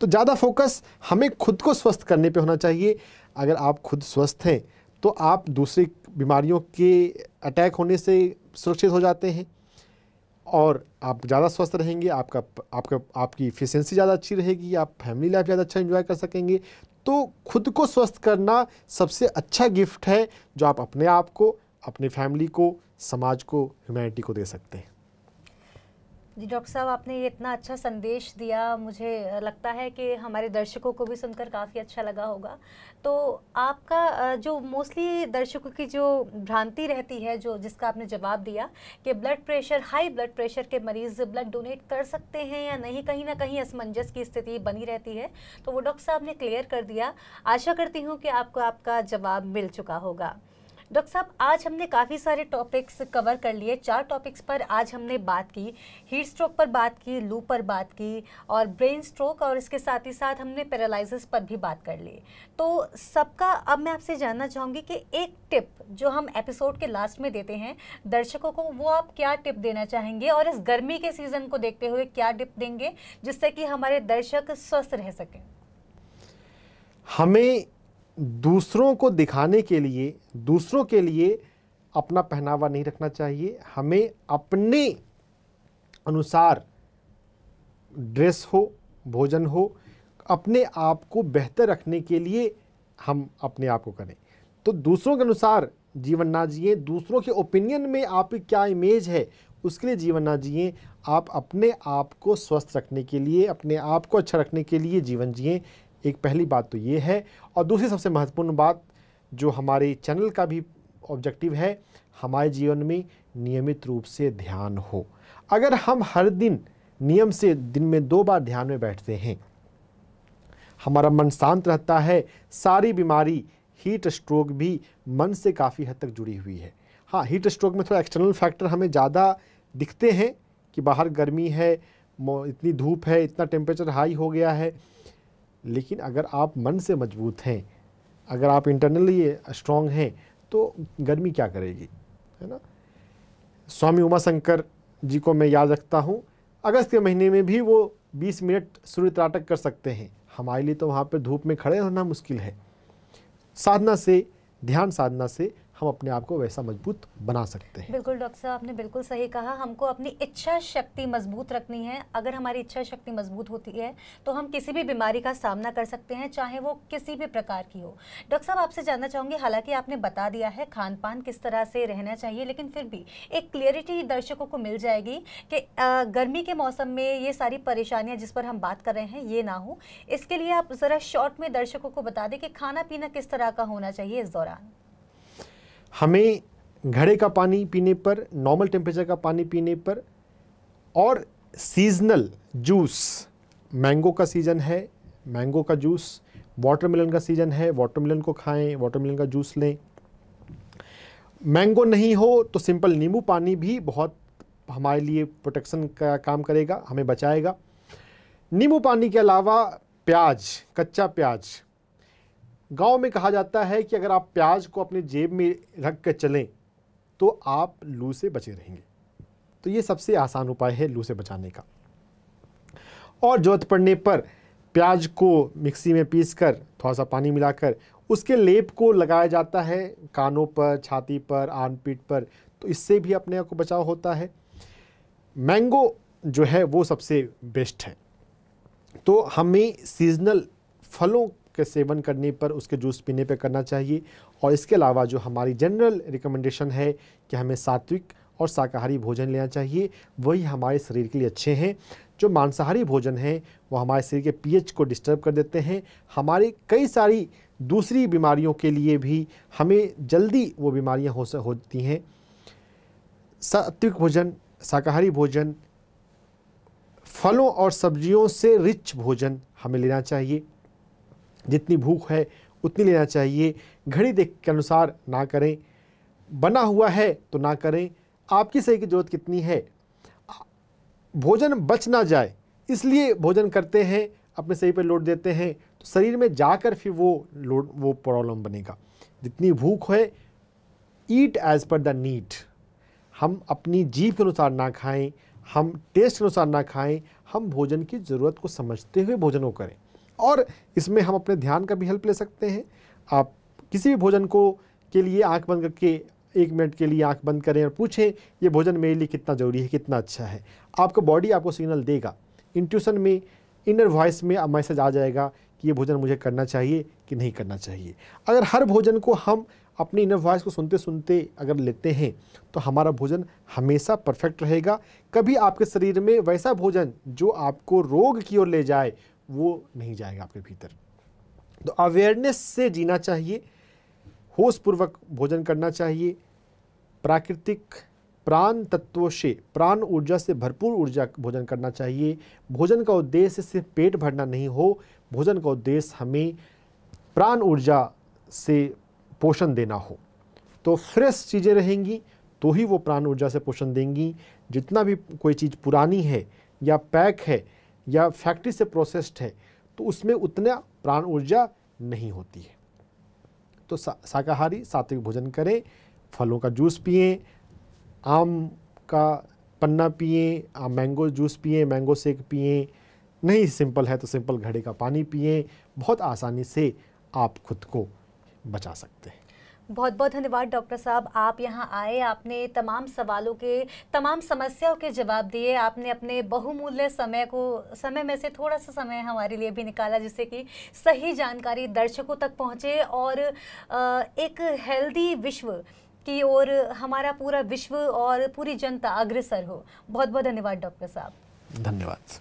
तो ज़्यादा फोकस हमें खुद को स्वस्थ करने पे होना चाहिए अगर आप खुद स्वस्थ हैं तो आप दूसरी बीमारियों के अटैक होने से सुरक्षित हो जाते हैं और आप ज़्यादा स्वस्थ रहेंगे आपका आपका आपकी इफिशेंसी ज़्यादा अच्छी रहेगी आप फैमिली लाइफ ज़्यादा अच्छा इन्जॉय कर सकेंगे तो खुद को स्वस्थ करना सबसे अच्छा गिफ्ट है जो आप अपने आप को अपनी फैमिली को समाज को ह्यूमैनिटी को दे सकते हैं जी डॉक्टर साहब आपने ये इतना अच्छा संदेश दिया मुझे लगता है कि हमारे दर्शकों को भी सुनकर काफ़ी अच्छा लगा होगा तो आपका जो मोस्टली दर्शकों की जो भ्रांति रहती है जो जिसका आपने जवाब दिया कि blood pressure high blood pressure के मरीज़ ब्लड डोनेट कर सकते हैं या नहीं कहीं ना कहीं असमंजस की स्थिति बनी रहती है तो वो डॉक्टर साहब ने क्लियर कर दिया आशा करती हूँ कि आपको आपका जवाब मिल चुका होगा डॉक्टर साहब आज हमने काफ़ी सारे टॉपिक्स कवर कर लिए चार टॉपिक्स पर आज हमने बात की हीट स्ट्रोक पर बात की लू पर बात की और ब्रेन स्ट्रोक और इसके साथ ही साथ हमने पैरालिसिस पर भी बात कर ली तो सबका अब मैं आपसे जानना चाहूँगी कि एक टिप जो हम एपिसोड के लास्ट में देते हैं दर्शकों को वो आप क्या टिप देना चाहेंगे और इस गर्मी के सीज़न को देखते हुए क्या टिप देंगे जिससे कि हमारे दर्शक स्वस्थ रह सकें हमें दूसरों को दिखाने के लिए दूसरों के लिए अपना पहनावा नहीं रखना चाहिए हमें अपने अनुसार ड्रेस हो भोजन हो अपने आप को बेहतर रखने के लिए हम अपने आप को करें तो दूसरों के अनुसार जीवन ना जिए दूसरों के ओपिनियन में आपकी क्या इमेज है उसके लिए जीवन ना जिए आप अपने आप को स्वस्थ रखने के लिए अपने आप को अच्छा रखने के लिए जीवन जिए एक पहली बात तो ये है और दूसरी सबसे महत्वपूर्ण बात जो हमारे चैनल का भी ऑब्जेक्टिव है हमारे जीवन में नियमित रूप से ध्यान हो अगर हम हर दिन नियम से दिन में दो बार ध्यान में बैठते हैं हमारा मन शांत रहता है सारी बीमारी हीट स्ट्रोक भी मन से काफ़ी हद तक जुड़ी हुई है हाँ हीट स्ट्रोक में थोड़ा एक्सटर्नल फैक्टर हमें ज़्यादा दिखते हैं कि बाहर गर्मी है इतनी धूप है इतना टेम्परेचर हाई हो गया है लेकिन अगर आप मन से मजबूत हैं अगर आप इंटरनली स्ट्रांग हैं तो गर्मी क्या करेगी है ना स्वामी उमाशंकर जी को मैं याद रखता हूँ अगस्त के महीने में भी वो 20 मिनट सूर्य त्राटक कर सकते हैं हमारे लिए तो वहाँ पर धूप में खड़े रहना मुश्किल है साधना से ध्यान साधना से हम अपने आप को वैसा मजबूत बना सकते हैं बिल्कुल डॉक्टर साहब आपने बिल्कुल सही कहा हमको अपनी इच्छा शक्ति मजबूत रखनी है अगर हमारी इच्छा शक्ति मजबूत होती है तो हम किसी भी बीमारी का सामना कर सकते हैं चाहे वो किसी भी प्रकार की हो डॉक्टर साहब आपसे जानना चाहूँगी हालांकि आपने बता दिया है खान पान किस तरह से रहना चाहिए लेकिन फिर भी एक क्लियरिटी दर्शकों को मिल जाएगी कि गर्मी के मौसम में ये सारी परेशानियाँ जिस पर हम बात कर रहे हैं ये ना हो इसके लिए आप ज़रा शॉर्ट में दर्शकों को बता दें कि खाना पीना किस तरह का होना चाहिए इस दौरान हमें घड़े का पानी पीने पर नॉर्मल टेम्परेचर का पानी पीने पर और सीजनल जूस मैंगो का सीज़न है मैंगो का जूस वाटरमेलन का सीज़न है वाटरमेलन को खाएं वाटरमेलन का जूस लें मैंगो नहीं हो तो सिंपल नींबू पानी भी बहुत हमारे लिए प्रोटेक्शन का काम करेगा हमें बचाएगा नींबू पानी के अलावा प्याज कच्चा प्याज गांव में कहा जाता है कि अगर आप प्याज को अपने जेब में रख कर चलें तो आप लू से बचे रहेंगे तो ये सबसे आसान उपाय है लू से बचाने का और ज़रूरत पड़ने पर प्याज को मिक्सी में पीस कर थोड़ा सा पानी मिलाकर उसके लेप को लगाया जाता है कानों पर छाती पर आनपीट पर तो इससे भी अपने आप को बचाव होता है मैंगो जो है वो सबसे बेस्ट है तो हमें सीजनल फलों के सेवन करने पर उसके जूस पीने पर करना चाहिए और इसके अलावा जो हमारी जनरल रिकमेंडेशन है कि हमें सात्विक और शाकाहारी भोजन लेना चाहिए वही हमारे शरीर के लिए अच्छे हैं जो मांसाहारी भोजन हैं वो हमारे शरीर के पीएच को डिस्टर्ब कर देते हैं हमारे कई सारी दूसरी बीमारियों के लिए भी हमें जल्दी वो बीमारियां हो होती हैं सात्विक भोजन शाकाहारी भोजन फलों और सब्जियों से रिच भोजन हमें लेना चाहिए जितनी भूख है उतनी लेना चाहिए घड़ी देख के अनुसार ना करें बना हुआ है तो ना करें आपकी सही की जरूरत कितनी है भोजन बच ना जाए इसलिए भोजन करते हैं अपने सही पर लोड देते हैं तो शरीर में जाकर फिर वो लोड वो प्रॉब्लम बनेगा जितनी भूख है eat as per the need हम अपनी जीव के अनुसार ना खाएं हम टेस्ट के अनुसार ना खाएं हम भोजन की ज़रूरत को समझते हुए भोजन को करें और इसमें हम अपने ध्यान का भी हेल्प ले सकते हैं आप किसी भी भोजन को के लिए आंख बंद करके एक मिनट के लिए आंख बंद करें और पूछें ये भोजन मेरे लिए कितना ज़रूरी है कितना अच्छा है आपका बॉडी आपको सिग्नल देगा इंट्यूशन में इनर वॉइस में मैसेज आ जाएगा कि ये भोजन मुझे करना चाहिए कि नहीं करना चाहिए अगर हर भोजन को हम अपनी इनर वॉइस को सुनते सुनते अगर लेते हैं तो हमारा भोजन हमेशा परफेक्ट रहेगा कभी आपके शरीर में वैसा भोजन जो आपको रोग की ओर ले जाए वो नहीं जाएगा आपके भीतर तो अवेयरनेस से जीना चाहिए होश पूर्वक भोजन करना चाहिए प्राकृतिक प्राण तत्वों से प्राण ऊर्जा से भरपूर ऊर्जा भोजन करना चाहिए भोजन का उद्देश्य सिर्फ पेट भरना नहीं हो भोजन का उद्देश्य हमें प्राण ऊर्जा से पोषण देना हो तो फ्रेश चीज़ें रहेंगी तो ही वो प्राण ऊर्जा से पोषण देंगी जितना भी कोई चीज़ पुरानी है या पैक है या फैक्ट्री से प्रोसेस्ड है तो उसमें उतना प्राण ऊर्जा नहीं होती है तो शाकाहारी सात्विक भोजन करें फलों का जूस पिए आम का पन्ना पिए आम मैंगो जूस पिए मैंगो सेक पिए नहीं सिंपल है तो सिंपल घड़े का पानी पिए बहुत आसानी से आप खुद को बचा सकते हैं बहुत बहुत धन्यवाद डॉक्टर साहब आप यहाँ आए आपने तमाम सवालों के तमाम समस्याओं के जवाब दिए आपने अपने बहुमूल्य समय को समय में से थोड़ा सा समय हमारे लिए भी निकाला जिससे कि सही जानकारी दर्शकों तक पहुँचे और एक हेल्दी विश्व की ओर हमारा पूरा विश्व और पूरी जनता अग्रसर हो बहुत बहुत धन्यवाद डॉक्टर साहब धन्यवाद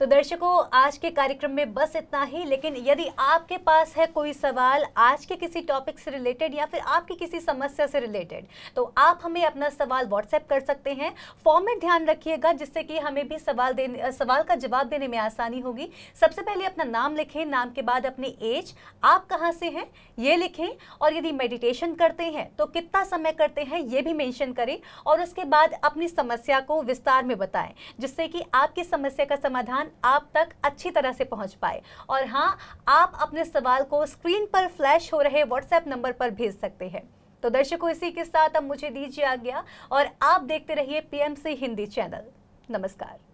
तो दर्शकों आज के कार्यक्रम में बस इतना ही लेकिन यदि आपके पास है कोई सवाल आज के किसी टॉपिक से रिलेटेड या फिर आपकी किसी समस्या से रिलेटेड तो आप हमें अपना सवाल व्हाट्सएप कर सकते हैं फॉर्मेट ध्यान रखिएगा जिससे कि हमें भी सवाल देने सवाल का जवाब देने में आसानी होगी सबसे पहले अपना नाम लिखें नाम के बाद अपनी एज आप कहाँ से हैं ये लिखें और यदि मेडिटेशन करते हैं तो कितना समय करते हैं ये भी मैंशन करें और उसके बाद अपनी समस्या को विस्तार में बताएं जिससे कि आपकी समस्या का समाधान ज्ञान आप तक अच्छी तरह से पहुंच पाए और हाँ आप अपने सवाल को स्क्रीन पर फ्लैश हो रहे व्हाट्सएप नंबर पर भेज सकते हैं तो दर्शकों इसी के साथ अब मुझे दीजिए आज्ञा और आप देखते रहिए पीएमसी हिंदी चैनल नमस्कार